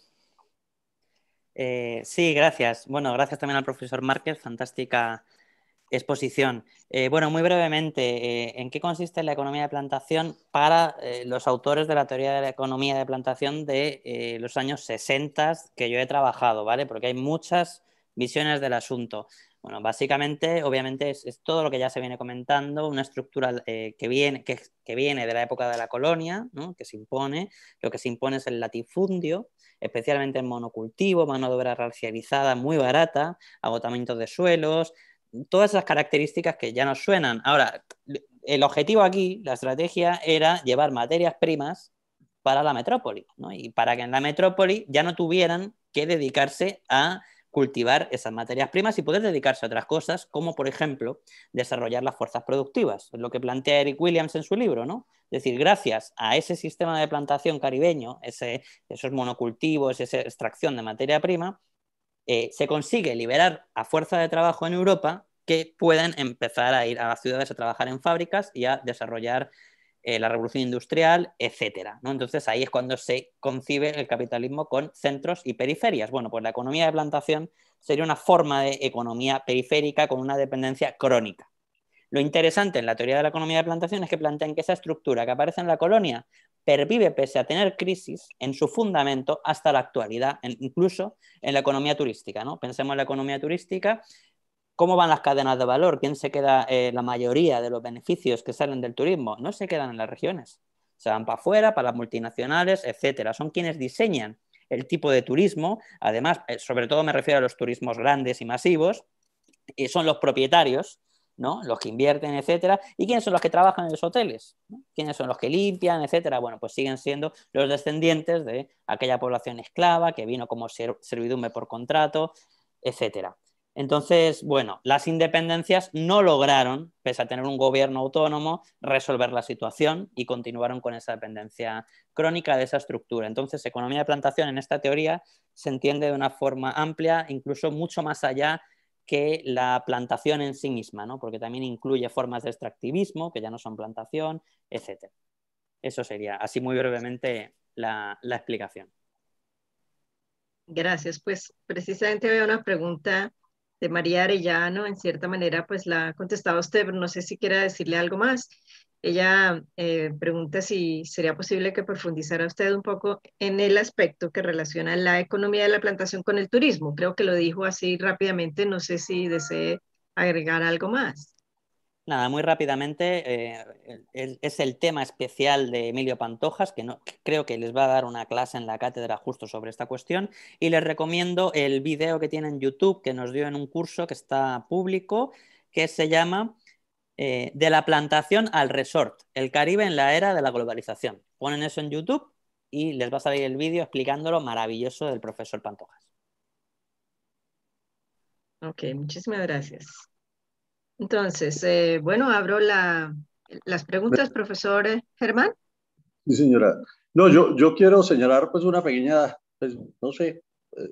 Eh, sí, gracias. Bueno, gracias también al profesor Márquez, fantástica exposición. Eh, bueno, muy brevemente, eh, ¿en qué consiste la economía de plantación para los autores de la teoría de la economía de plantación de los años 60 que yo he trabajado, ¿vale? Porque hay muchas visiones del asunto. Bueno, básicamente, obviamente, es, todo lo que ya se viene comentando, una estructura que, viene, que viene de la época de la colonia, ¿no? que se impone, lo que se impone es el latifundio, especialmente en monocultivo, mano de obra racializada muy barata, agotamiento de suelos, todas esas características que ya nos suenan. Ahora, el objetivo aquí, la estrategia, era llevar materias primas para la metrópoli, ¿no? Y para que en la metrópoli ya no tuvieran que dedicarse a cultivar esas materias primas y poder dedicarse a otras cosas, como por ejemplo desarrollar las fuerzas productivas, es lo que plantea Eric Williams en su libro, ¿no? Es decir, gracias a ese sistema de plantación caribeño, esos monocultivos, esa extracción de materia prima, eh, se consigue liberar a fuerza de trabajo en Europa que puedan empezar a ir a las ciudades a trabajar en fábricas y a desarrollar eh, la revolución industrial, etcétera. ¿no? Entonces ahí es cuando se concibe el capitalismo con centros y periferias. Bueno, pues la economía de plantación sería una forma de economía periférica con una dependencia crónica. Lo interesante en la teoría de la economía de plantación es que plantean que esa estructura que aparece en la colonia pervive pese a tener crisis en su fundamento hasta la actualidad, incluso en la economía turística. ¿no? Pensemos en la economía turística ¿Cómo van las cadenas de valor? ¿Quién se queda eh, la mayoría de los beneficios que salen del turismo? No se quedan en las regiones. Se van para afuera, para las multinacionales, etcétera. Son quienes diseñan el tipo de turismo. Además, eh, sobre todo me refiero a los turismos grandes y masivos. Y son los propietarios, ¿no? Los que invierten, etcétera. ¿Y quiénes son los que trabajan en los hoteles? ¿Quiénes son los que limpian, etcétera? Bueno, pues siguen siendo los descendientes de aquella población esclava que vino como servidumbre por contrato, etcétera. Entonces, bueno, las independencias no lograron, pese a tener un gobierno autónomo, resolver la situación y continuaron con esa dependencia crónica de esa estructura. Entonces, economía de plantación en esta teoría se entiende de una forma amplia, incluso mucho más allá que la plantación en sí misma, ¿no? porque también incluye formas de extractivismo que ya no son plantación, etc. Eso sería, así muy brevemente, la, explicación. Gracias. Pues precisamente veo una pregunta de este, María Arellano, en cierta manera, pues la ha contestado usted, pero no sé si quiera decirle algo más. Ella eh, pregunta si sería posible que profundizara usted un poco en el aspecto que relaciona la economía de la plantación con el turismo. Creo que lo dijo así rápidamente, no sé si desee agregar algo más. Nada, muy rápidamente, eh, es, el tema especial de Emilio Pantojas, que creo que les va a dar una clase en la cátedra justo sobre esta cuestión, y les recomiendo el video que tiene en YouTube que nos dio en un curso que está público, que se llama eh, De la plantación al resort, el Caribe en la era de la globalización. Ponen eso en YouTube y les va a salir el vídeo explicándolo maravilloso del profesor Pantojas. Ok, muchísimas gracias. Entonces, eh, bueno, abro las preguntas, profesor eh, Germán. Sí, señora. No, yo, yo quiero señalar pues una pequeña, pues, no sé, eh,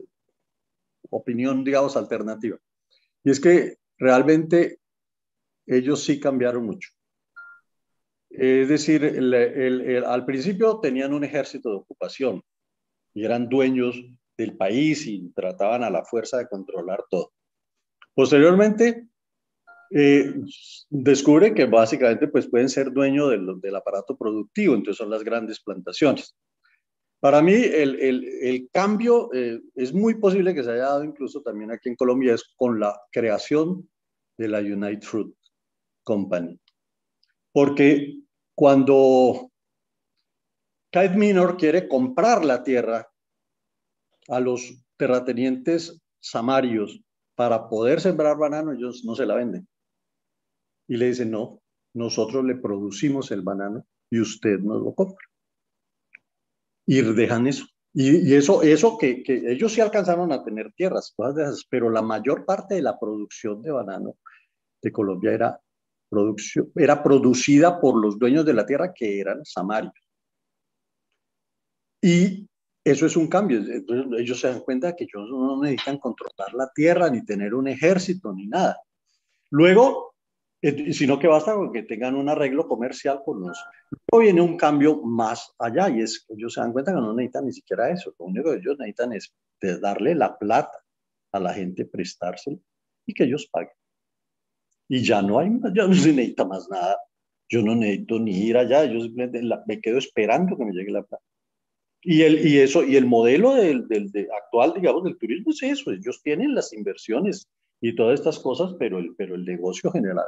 opinión, digamos, alternativa. Y es que realmente ellos sí cambiaron mucho. Es decir, al principio tenían un ejército de ocupación y eran dueños del país y trataban a la fuerza de controlar todo. Posteriormente, eh, descubre que básicamente pues, pueden ser dueños del, aparato productivo, entonces son las grandes plantaciones. Para mí el, cambio eh, es muy posible que se haya dado incluso también aquí en Colombia, es con la creación de la United Fruit Company. Porque cuando Kite Minor quiere comprar la tierra a los terratenientes samarios para poder sembrar banano, ellos no se la venden y le dice, no, nosotros le producimos el banano y usted nos lo compra. Y dejan eso. Y, eso, eso que, ellos sí alcanzaron a tener tierras, todas pero la mayor parte de la producción de banano de Colombia era, producción, era producida por los dueños de la tierra que eran samarios. Y eso es un cambio. ellos se dan cuenta que ellos no necesitan controlar la tierra, ni tener un ejército, ni nada. Luego, eh, sino que basta con que tengan un arreglo comercial con nosotros. Luego viene un cambio más allá y es que ellos se dan cuenta que no necesitan ni siquiera eso, lo único que ellos necesitan es darle la plata a la gente, prestárselo y que ellos paguen. Y ya no hay ya se necesita más nada. Yo no necesito ni ir allá, yo me quedo esperando que me llegue la plata. Y, el, y eso, y el modelo del, del, actual, digamos, del turismo es eso, ellos tienen las inversiones y todas estas cosas, pero el, pero el negocio general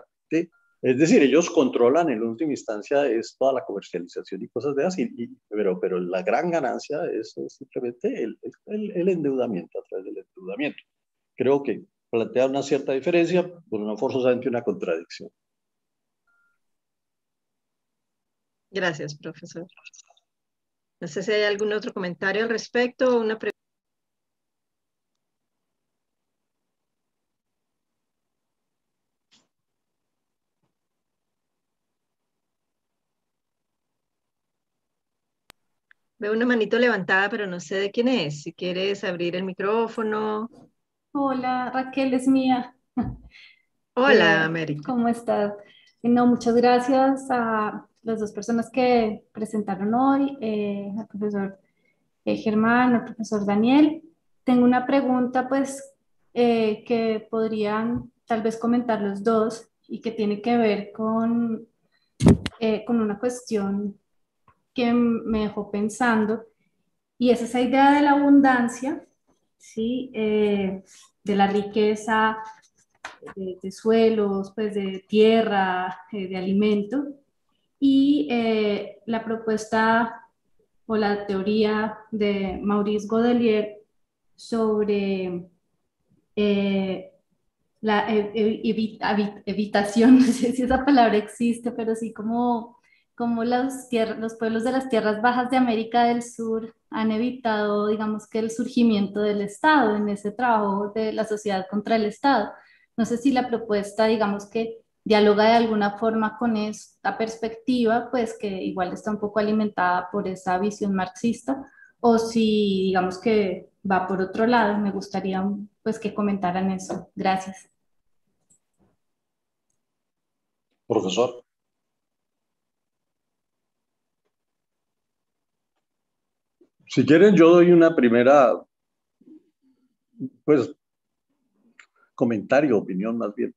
es decir, ellos controlan en última instancia es toda la comercialización y cosas de así, pero, pero la gran ganancia es, simplemente el, endeudamiento, a través del endeudamiento. Creo que plantea una cierta diferencia, pero no forzosamente una contradicción. Gracias, profesor. No sé si hay algún otro comentario al respecto o una pregunta. Veo una manito levantada, pero no sé de quién es. Si quieres abrir el micrófono. Hola, Raquel es mía. Hola, eh, Mary. ¿Cómo estás? Eh, no, muchas gracias a las dos personas que presentaron hoy, eh, al profesor Germán, al profesor Daniel. Tengo una pregunta, pues, que podrían tal vez comentar los dos y que tiene que ver con, con una cuestión que me dejó pensando y es esa idea de la abundancia, ¿sí? Eh, de la riqueza de, suelos, pues de tierra, eh, de alimento. Y eh, la propuesta o la teoría de Maurice Godelier sobre la e, e, evitación, no sé si esa palabra existe, pero sí como cómo los, los pueblos de las tierras bajas de América del Sur han evitado, digamos, que el surgimiento del Estado en ese trabajo de la sociedad contra el Estado. No sé si la propuesta, digamos, que dialoga de alguna forma con esta perspectiva, pues que igual está un poco alimentada por esa visión marxista, o si, digamos, que va por otro lado. Me gustaría, pues, que comentaran eso. Gracias. Profesor. Si quieren, yo doy una primera, pues, comentario, opinión más bien.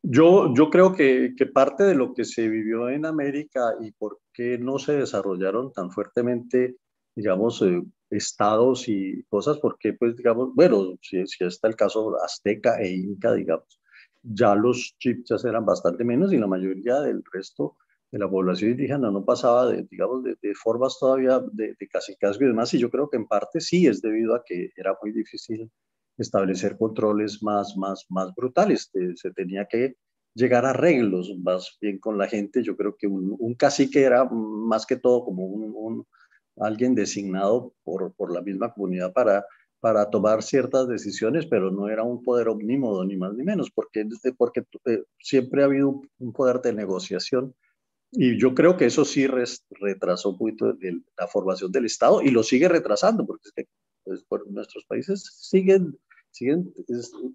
Yo, yo creo que, parte de lo que se vivió en América y por qué no se desarrollaron tan fuertemente, digamos, eh, estados y cosas, porque, pues, digamos, bueno, si, si está el caso azteca e inca, digamos, ya los chipchas eran bastante menos y la mayoría del resto de la población indígena no pasaba de, digamos, de, formas todavía de, de y demás, y yo creo que en parte sí es debido a que era muy difícil establecer controles más, más, más brutales, eh, se tenía que llegar a arreglos más bien con la gente, yo creo que un, cacique era más que todo como un, un alguien designado por, por, la misma comunidad para, para tomar ciertas decisiones, pero no era un poder omnímodo, ni más ni menos, porque, porque eh, siempre ha habido un poder de negociación y yo creo que eso sí retrasó un poquito la formación del Estado y lo sigue retrasando, porque pues, nuestros países siguen, siguen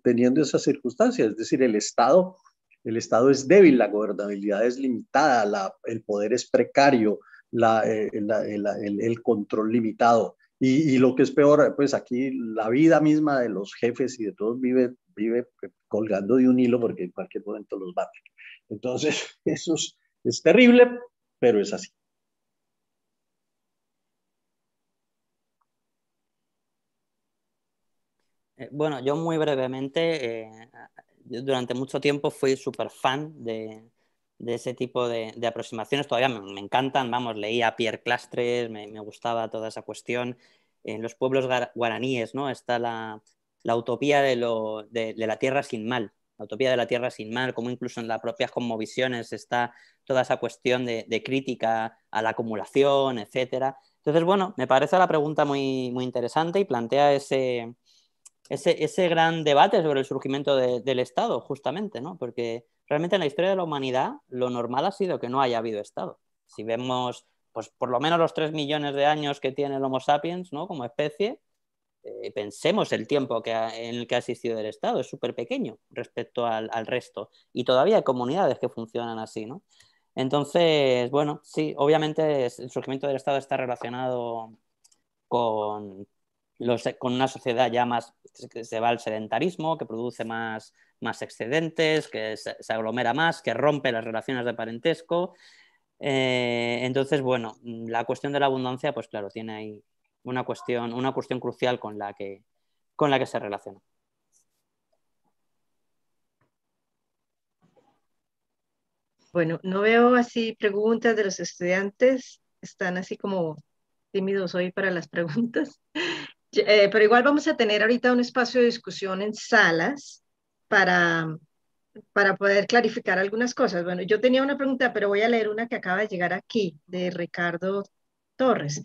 teniendo esas circunstancias. Es decir, el Estado, el Estado es débil, la gobernabilidad es limitada, la, el poder es precario, la, eh, eh, el, control limitado. Y, lo que es peor, pues aquí la vida misma de los jefes y de todos vive, vive colgando de un hilo porque en cualquier momento los baten. Entonces, esos es terrible, pero es así. Eh, bueno, yo muy brevemente, eh, durante mucho tiempo fui súper fan de, ese tipo de, aproximaciones, todavía me, encantan, vamos, leía a Pierre Clastres, me, gustaba toda esa cuestión. En los pueblos guaraníes, ¿no? Está la, la utopía de, lo, de, la tierra sin mal, la utopía de la Tierra sin mar, como incluso en las propias conmovisiones está toda esa cuestión de, crítica a la acumulación, etcétera. Entonces, bueno, me parece la pregunta muy, interesante y plantea ese, gran debate sobre el surgimiento del Estado, justamente, ¿no? Porque realmente en la historia de la humanidad lo normal ha sido que no haya habido Estado. Si vemos, pues por lo menos los tres millones de años que tiene el Homo sapiens, ¿no? Como especie, eh, pensemos el tiempo que en el que ha existido el Estado, es súper pequeño respecto al, resto. Y todavía hay comunidades que funcionan así, ¿no? Entonces, bueno, sí, obviamente el surgimiento del Estado está relacionado con, los, con una sociedad ya más que se va al sedentarismo, que produce más, más excedentes, que se, aglomera más, que rompe las relaciones de parentesco. Eh, entonces, bueno, la cuestión de la abundancia, pues claro, tiene ahí una cuestión, una cuestión crucial con la que, con la que se relaciona. Bueno, no veo así preguntas de los estudiantes, están así como tímidos hoy para las preguntas, eh, pero igual vamos a tener ahorita un espacio de discusión en salas para, para poder clarificar algunas cosas. Bueno, yo tenía una pregunta, pero voy a leer una que acaba de llegar aquí de Ricardo Torres.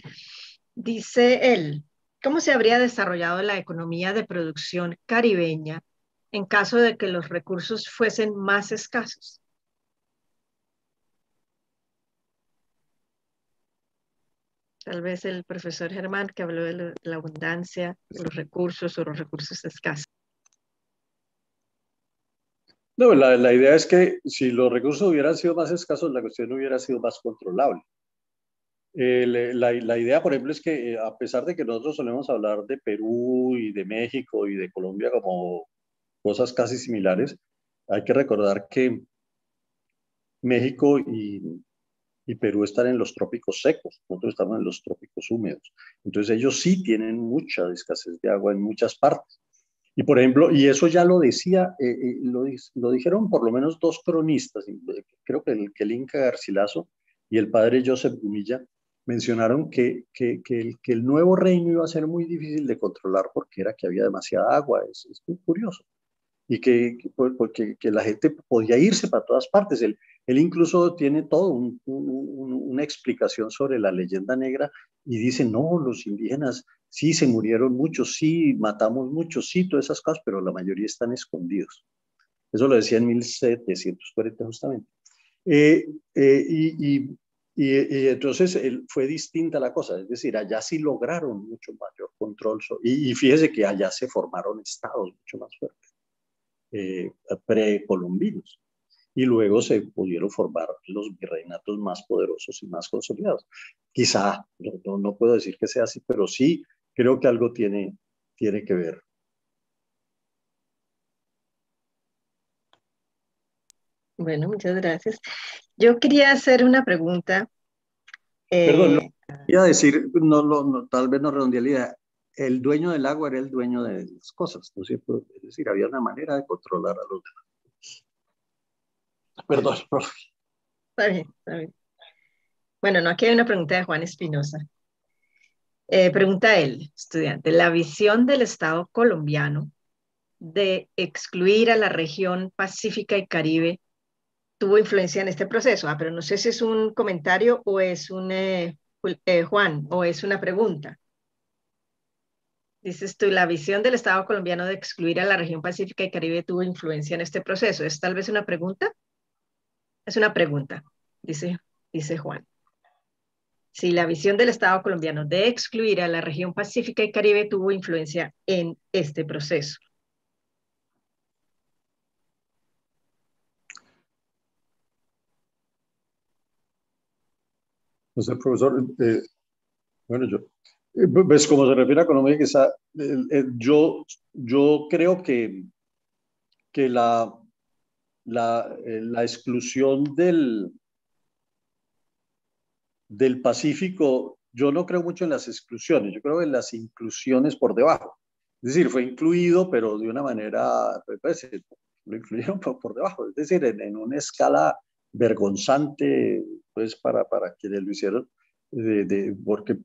Dice él, ¿cómo se habría desarrollado la economía de producción caribeña en caso de que los recursos fuesen más escasos? Tal vez el profesor Germán que habló de la abundancia, los recursos o los recursos escasos. No, la, la idea es que si los recursos hubieran sido más escasos, la cuestión hubiera sido más controlable. Eh, la, idea, por ejemplo, es que eh, a pesar de que nosotros solemos hablar de Perú y de México y de Colombia como cosas casi similares, hay que recordar que México y, Perú están en los trópicos secos, nosotros estamos en los trópicos húmedos. Entonces ellos sí tienen mucha escasez de agua en muchas partes. Y por ejemplo, y eso ya lo decía, eh, lo, dijeron por lo menos dos cronistas, creo que el, que Inca Garcilaso y el padre Joseph Gumilla, mencionaron que, que, que, el, que, el, nuevo reino iba a ser muy difícil de controlar porque era que había demasiada agua, es, es muy curioso. Y que, porque, la gente podía irse para todas partes. Él, él incluso tiene todo una explicación sobre la leyenda negra y dice, no, los indígenas sí se murieron muchos, sí matamos muchos, sí todas esas cosas, pero la mayoría están escondidos. Eso lo decía en 1740 justamente. Eh, eh, y, y, y, entonces fue distinta la cosa, es decir, allá sí lograron mucho mayor control y, fíjese que allá se formaron estados mucho más fuertes, eh, precolombinos, y luego se pudieron formar los virreinatos más poderosos y más consolidados. Quizá, no, no puedo decir que sea así, pero sí creo que algo tiene, tiene que ver Bueno, muchas gracias. Yo quería hacer una pregunta. Eh, Perdón, quería decir, tal vez no redondeé la El dueño del agua era el dueño de las cosas, ¿no es cierto? Es decir, había una manera de controlar a los Perdón, profe. Está bien, está bien. Bueno, no, aquí hay una pregunta de Juan Espinosa. Eh, pregunta él, estudiante, la visión del Estado colombiano de excluir a la región Pacífica y Caribe tuvo influencia en este proceso. Ah, pero no sé si es un comentario o es un, eh, eh, Juan, o es una pregunta. Dices tú, la visión del Estado colombiano de excluir a la región Pacífica y Caribe tuvo influencia en este proceso. ¿Es tal vez una pregunta? Es una pregunta, dice, dice Juan. Si sí, la visión del Estado colombiano de excluir a la región Pacífica y Caribe tuvo influencia en este proceso. profesor, eh, bueno, yo, eh, ves como se refiere a economía, quizá, eh, yo, yo creo que, que la, la, exclusión del, del Pacífico, yo no creo mucho en las exclusiones, yo creo en las inclusiones por debajo. Es decir, fue incluido, pero de una manera, pues, pues lo incluyeron por, debajo, es decir, en, en, una escala vergonzante pues, para, para quienes lo hicieron, de, porque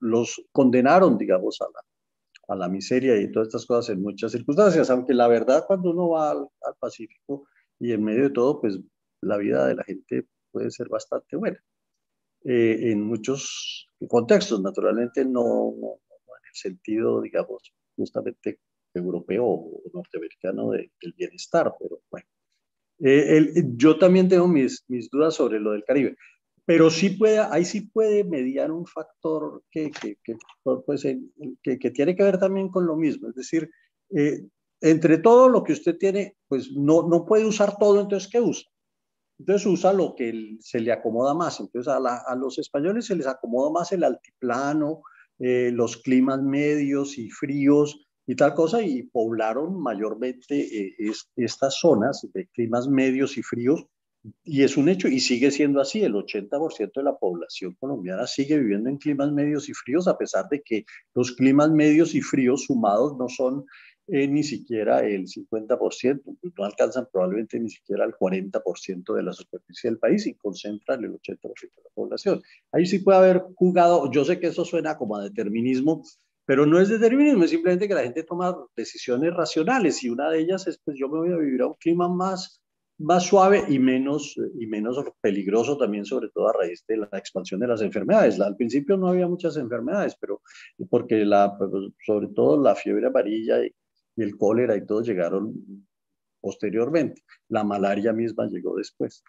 los condenaron, digamos, a la, a la miseria y todas estas cosas en muchas circunstancias, aunque la verdad cuando uno va al, Pacífico y en medio de todo, pues la vida de la gente puede ser bastante buena. Eh, en muchos contextos, naturalmente, no, en el sentido, digamos, justamente europeo o norteamericano del bienestar, pero bueno. Eh, eh, yo también tengo mis, dudas sobre lo del Caribe, pero sí puede, ahí sí puede mediar un factor que, que, pues, tiene que ver también con lo mismo, es decir, eh, entre todo lo que usted tiene, pues no, puede usar todo, entonces ¿qué usa? Entonces usa lo que se le acomoda más. Entonces a, los españoles se les acomoda más el altiplano, los climas medios y fríos, y tal cosa, y poblaron mayormente eh, estas zonas de climas medios y fríos, y es un hecho, y sigue siendo así, el 80% de la población colombiana sigue viviendo en climas medios y fríos, a pesar de que los climas medios y fríos sumados no son eh, ni siquiera el 50%, pues, no alcanzan probablemente ni siquiera el 40% de la superficie del país y concentran el 80% de la población. Ahí sí puede haber jugado, yo sé que eso suena como a determinismo, pero no es determinismo, es simplemente que la gente toma decisiones racionales y una de ellas es, pues yo me voy a vivir a un clima más, más suave y menos, y menos peligroso también, sobre todo a raíz de la expansión de las enfermedades. Al principio no había muchas enfermedades, pero porque la, pues, sobre todo la fiebre amarilla y, el cólera y todo llegaron posteriormente. La malaria misma llegó después.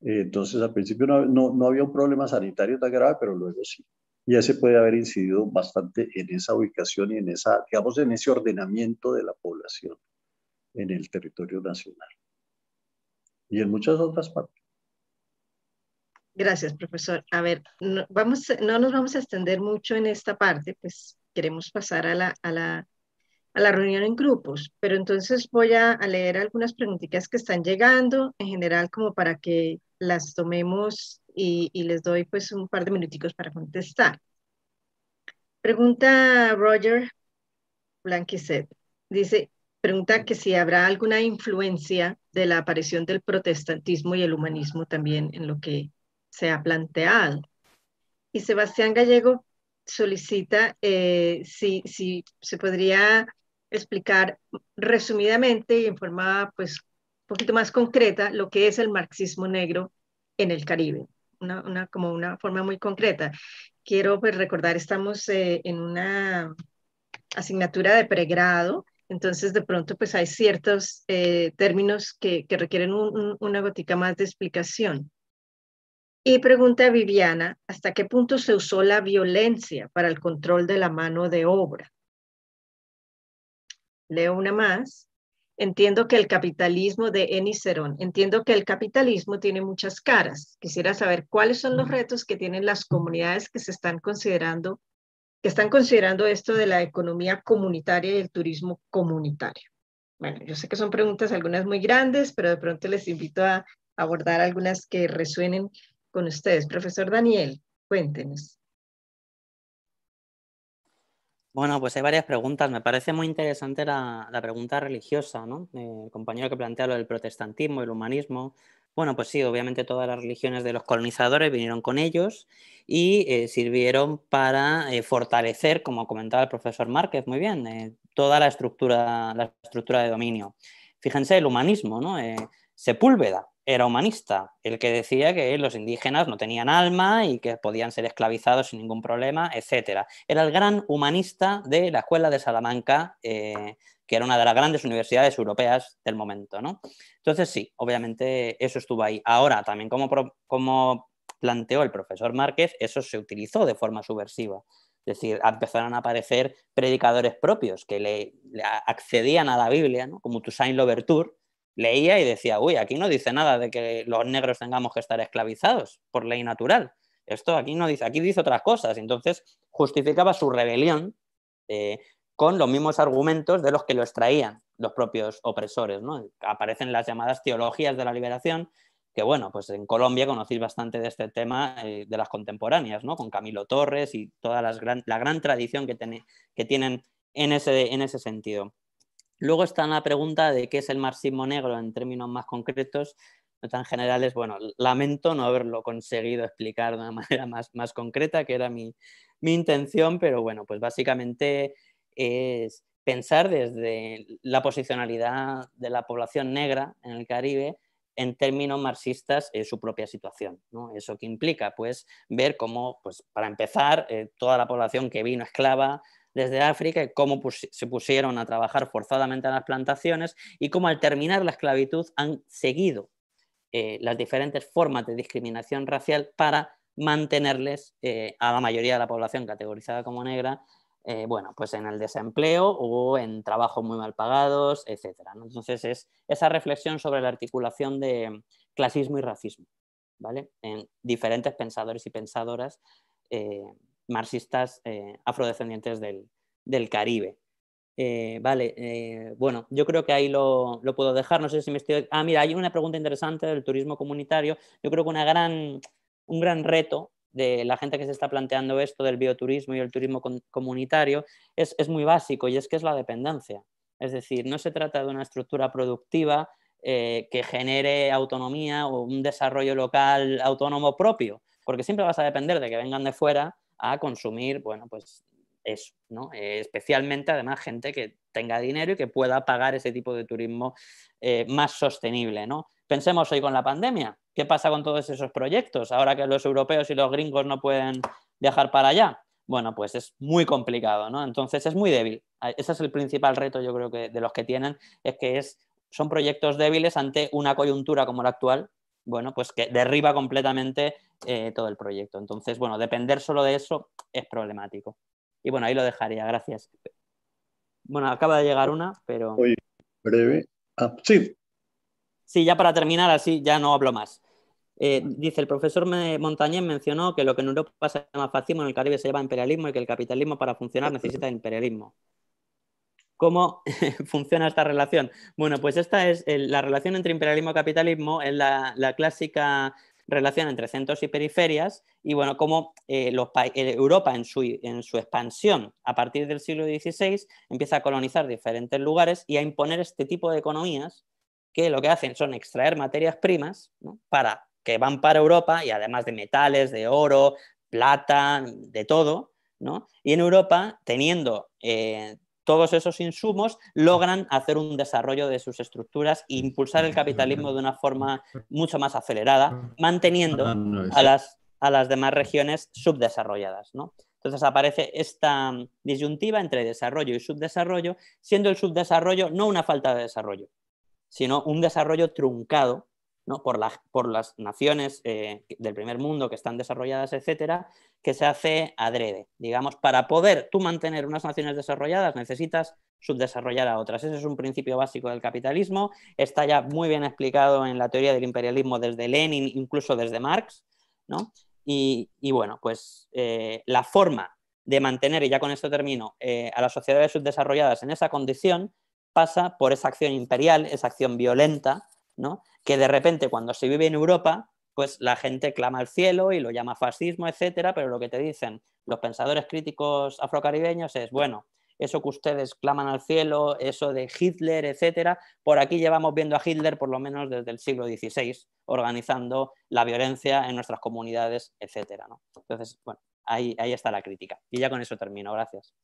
Entonces, al principio no, no, no había un problema sanitario tan grave, pero luego sí ya se puede haber incidido bastante en esa ubicación y en esa, digamos, en ese ordenamiento de la población en el territorio nacional y en muchas otras partes. Gracias, profesor. A ver, no, vamos, no nos vamos a extender mucho en esta parte, pues queremos pasar a la, a la a la reunión en grupos, pero entonces voy a, leer algunas preguntitas que están llegando en general como para que las tomemos y, les doy pues un par de minuticos para contestar. Pregunta Roger Blanquiset. Dice, pregunta que si habrá alguna influencia de la aparición del protestantismo y el humanismo también en lo que se ha planteado. Y Sebastián Gallego solicita eh, si, si se podría explicar resumidamente y en forma pues un poquito más concreta lo que es el marxismo negro en el Caribe, como una forma muy concreta. Quiero pues, recordar, estamos eh, en una asignatura de pregrado, entonces de pronto pues hay ciertos eh, términos que, requieren una gotica más de explicación. Y pregunta Viviana, ¿hasta qué punto se usó la violencia para el control de la mano de obra? leo una más. Entiendo que el capitalismo de Eni entiendo que el capitalismo tiene muchas caras. Quisiera saber cuáles son los retos que tienen las comunidades que se están considerando, que están considerando esto de la economía comunitaria y el turismo comunitario. Bueno, yo sé que son preguntas algunas muy grandes, pero de pronto les invito a abordar algunas que resuenen con ustedes. Profesor Daniel, cuéntenos. Bueno, pues hay varias preguntas. Me parece muy interesante la, pregunta religiosa, ¿no? Eh, el compañero que plantea lo del protestantismo, el humanismo. Bueno, pues sí, obviamente todas las religiones de los colonizadores vinieron con ellos y eh, sirvieron para eh, fortalecer, como comentaba el profesor Márquez muy bien, toda la estructura, la estructura de dominio. Fíjense el humanismo, ¿no? Sepúlveda, era humanista, el que decía que los indígenas no tenían alma y que podían ser esclavizados sin ningún problema, etc. Era el gran humanista de la Escuela de Salamanca, eh, que era una de las grandes universidades europeas del momento. ¿no? Entonces sí, obviamente eso estuvo ahí. Ahora, también como, planteó el profesor Márquez, eso se utilizó de forma subversiva. Es decir, empezaron a aparecer predicadores propios que le, accedían a la Biblia, ¿no? como Toussaint Louverture, leía y decía, uy, aquí no dice nada de que los negros tengamos que estar esclavizados por ley natural. Esto aquí no dice, aquí dice otras cosas. Entonces justificaba su rebelión eh, con los mismos argumentos de los que lo extraían los propios opresores. Aparecen las llamadas teologías de la liberación, que bueno, pues en Colombia conocéis bastante de este tema eh, de las contemporáneas, ¿no? con Camilo Torres y toda la gran tradición que, que tienen en ese sentido. Luego está la pregunta de qué es el marxismo negro en términos más concretos, no tan generales. Bueno, lamento no haberlo conseguido explicar de una manera más, concreta, que era mi, intención, pero bueno, pues básicamente es pensar desde la posicionalidad de la población negra en el Caribe en términos marxistas eh, su propia situación. ¿no? ¿Eso que implica? Pues ver cómo, pues, para empezar, eh, toda la población que vino esclava desde África cómo se pusieron a trabajar forzadamente en las plantaciones y cómo al terminar la esclavitud han seguido eh, las diferentes formas de discriminación racial para mantenerles eh, a la mayoría de la población categorizada como negra, eh, bueno, pues en el desempleo o en trabajos muy mal pagados, etc. Entonces es esa reflexión sobre la articulación de clasismo y racismo, ¿vale? En diferentes pensadores y pensadoras marxistas eh, afrodescendientes del, Caribe. Eh, vale, eh, bueno, yo creo que ahí lo, puedo dejar. No sé si me estoy. Ah, mira, hay una pregunta interesante del turismo comunitario. Yo creo que una gran, un gran reto de la gente que se está planteando esto del bioturismo y el turismo comunitario es, muy básico y es que es la dependencia. Es decir, no se trata de una estructura productiva que genere autonomía o un desarrollo local autónomo propio, porque siempre vas a depender de que vengan de fuera a consumir, bueno, pues eso, ¿no? Eh, especialmente además gente que tenga dinero y que pueda pagar ese tipo de turismo eh, más sostenible, ¿no? Pensemos hoy con la pandemia, ¿qué pasa con todos esos proyectos ahora que los europeos y los gringos no pueden viajar para allá? Bueno, pues es muy complicado, ¿no? Entonces es muy débil. Ah, ese es el principal reto, yo creo que de los que tienen, es que es, son proyectos débiles ante una coyuntura como la actual, bueno, pues que derriba completamente eh, todo el proyecto. Entonces, bueno, depender solo de eso es problemático. Y bueno, ahí lo dejaría, gracias. Bueno, acaba de llegar una, pero... breve. Ah, sí. Sí, ya para terminar, así ya no hablo más. Eh, dice, el profesor Montañés mencionó que lo que en Europa se llama fascismo, en el Caribe se llama imperialismo y que el capitalismo para funcionar necesita imperialismo. ¿Cómo funciona esta relación? Bueno, pues esta es la relación entre imperialismo y capitalismo, es la, clásica relación entre centros y periferias y bueno, cómo eh, eh, Europa en su, en su, expansión a partir del siglo XVI empieza a colonizar diferentes lugares y a imponer este tipo de economías que lo que hacen son extraer materias primas para que van para Europa y además de metales, de oro, plata, de todo, ¿no? Y en Europa, teniendo eh, todos esos insumos logran hacer un desarrollo de sus estructuras e impulsar el capitalismo de una forma mucho más acelerada, manteniendo a las, demás regiones subdesarrolladas. Entonces aparece esta disyuntiva entre desarrollo y subdesarrollo, siendo el subdesarrollo no una falta de desarrollo, sino un desarrollo truncado ¿no? por, las naciones eh, del primer mundo que están desarrolladas, etcétera, que se hace adrede. Digamos, para poder tú mantener unas naciones desarrolladas necesitas subdesarrollar a otras. Ese es un principio básico del capitalismo. Está ya muy bien explicado en la teoría del imperialismo desde Lenin, incluso desde Marx. ¿no? Y, bueno, pues eh, la forma de mantener, y ya con esto termino, eh, a las sociedades subdesarrolladas en esa condición pasa por esa acción imperial, esa acción violenta, que de repente cuando se vive en Europa, pues la gente clama al cielo y lo llama fascismo, etcétera, pero lo que te dicen los pensadores críticos afrocaribeños es, bueno, eso que ustedes claman al cielo, eso de Hitler, etcétera, por aquí llevamos viendo a Hitler por lo menos desde el siglo XVI, organizando la violencia en nuestras comunidades, etcétera, Entonces, bueno, ahí está la crítica. Y ya con eso termino, gracias.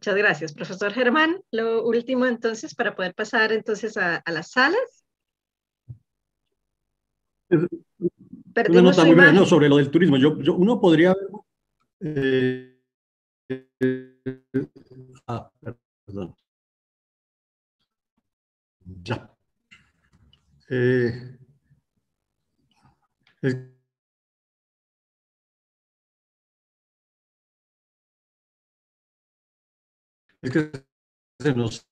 Muchas gracias, profesor Germán. Lo último entonces para poder pasar entonces a, las salas. no, sobre lo del turismo. Yo, uno podría eh, ah, perdón. Ya. Eh, es que se nos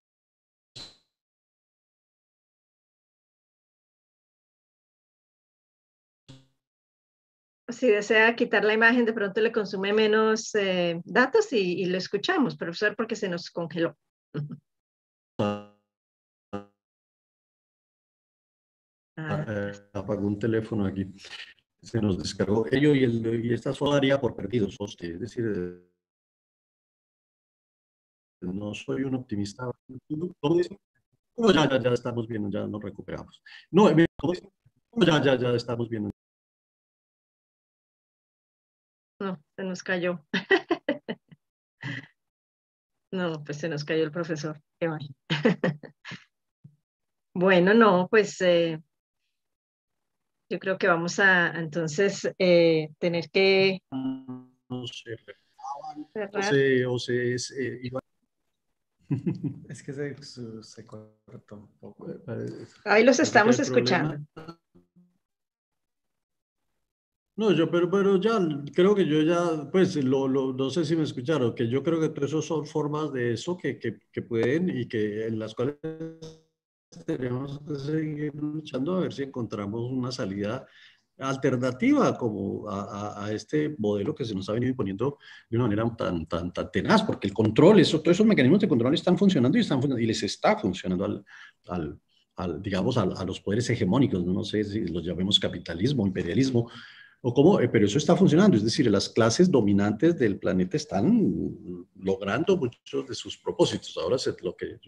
si desea quitar la imagen, de pronto le consume menos eh, datos y, lo escuchamos, profesor, porque se nos congeló. Ah, ah. Eh, apagó un teléfono aquí. Se nos descargó ello y, esta sola por perdidos, hostia. Es decir, no soy un optimista. ya, ya, estamos bien, ya nos recuperamos. No, ya, ya, ya estamos bien. No, se nos cayó. No, pues se nos cayó el profesor. Bueno, no, pues eh, yo creo que vamos a entonces eh, tener que... No o Es que se, cortó un poco. Ahí los estamos escuchando. No, yo, pero, pero ya creo que yo ya, pues lo, lo, no sé si me escucharon, que yo creo que todo eso son formas de eso que, que, que pueden y que en las cuales tenemos que seguir luchando a ver si encontramos una salida alternativa como a, este modelo que se nos ha venido imponiendo de una manera tan, tan, tan tenaz, porque el control, eso, todos esos mecanismos de control están funcionando y, están, y les está funcionando al, al, digamos, a, los poderes hegemónicos, no sé si los llamemos capitalismo, imperialismo, o cómo, eh, pero eso está funcionando, es decir, las clases dominantes del planeta están logrando muchos de sus propósitos. Ahora es lo que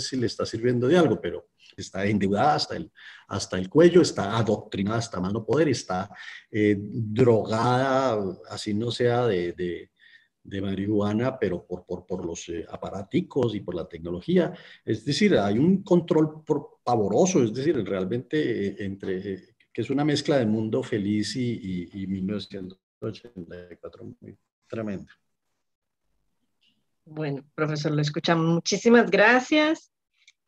si le está sirviendo de algo, pero está endeudada hasta el, hasta el cuello, está adoctrinada hasta mano poder, está eh, drogada, así no sea de, marihuana, pero por, por, por los aparáticos eh, aparaticos y por la tecnología. Es decir, hay un control pavoroso, es decir, realmente eh, entre, que es una mezcla de mundo feliz y, y 1984 muy tremenda. Bueno, profesor, lo escuchamos. Muchísimas gracias.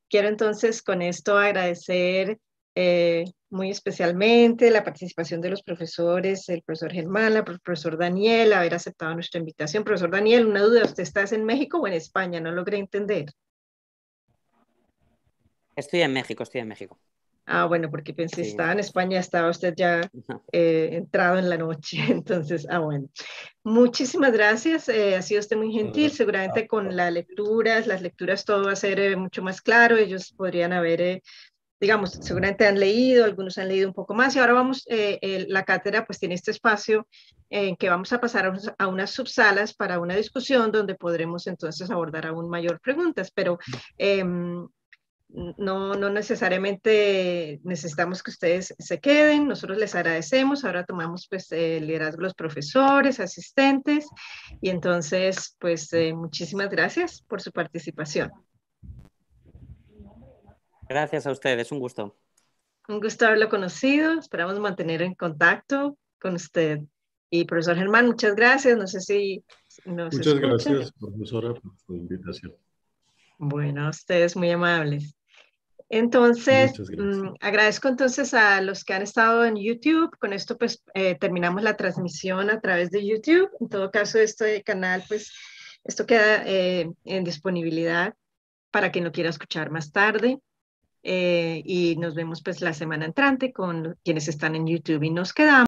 Quiero entonces con esto agradecer eh, muy especialmente la participación de los profesores, el profesor Germán, el profesor Daniel, haber aceptado nuestra invitación. Profesor Daniel, una duda, ¿usted está en México o en España? No logré entender. Estoy en México, estoy en México. Ah, bueno, porque pensé, está estaba en España, estaba usted ya eh, entrado en la noche, entonces, ah, bueno. Muchísimas gracias, eh, ha sido usted muy gentil, seguramente con las lecturas, las lecturas todo va a ser eh, mucho más claro, ellos podrían haber, digamos, seguramente han leído, algunos han leído un poco más y ahora vamos, la cátedra pues tiene este espacio en que vamos a pasar a, a, unas subsalas para una discusión donde podremos entonces abordar aún mayor preguntas, pero no, necesariamente necesitamos que ustedes se queden, nosotros les agradecemos, ahora tomamos pues el eh, liderazgo los profesores, asistentes y entonces pues eh, muchísimas gracias por su participación. Gracias a ustedes, un gusto. Un gusto haberlo conocido, esperamos mantener en contacto con usted. Y profesor Germán, muchas gracias, no sé si nos Muchas gracias, profesora, por su invitación. Bueno, ustedes muy amables. Entonces, mm, agradezco entonces a los que han estado en YouTube. Con esto pues eh, terminamos la transmisión a través de YouTube. En todo caso, este canal pues esto queda eh, en disponibilidad para quien lo quiera escuchar más tarde. Eh, y nos vemos pues la semana entrante con quienes están en YouTube y nos quedamos.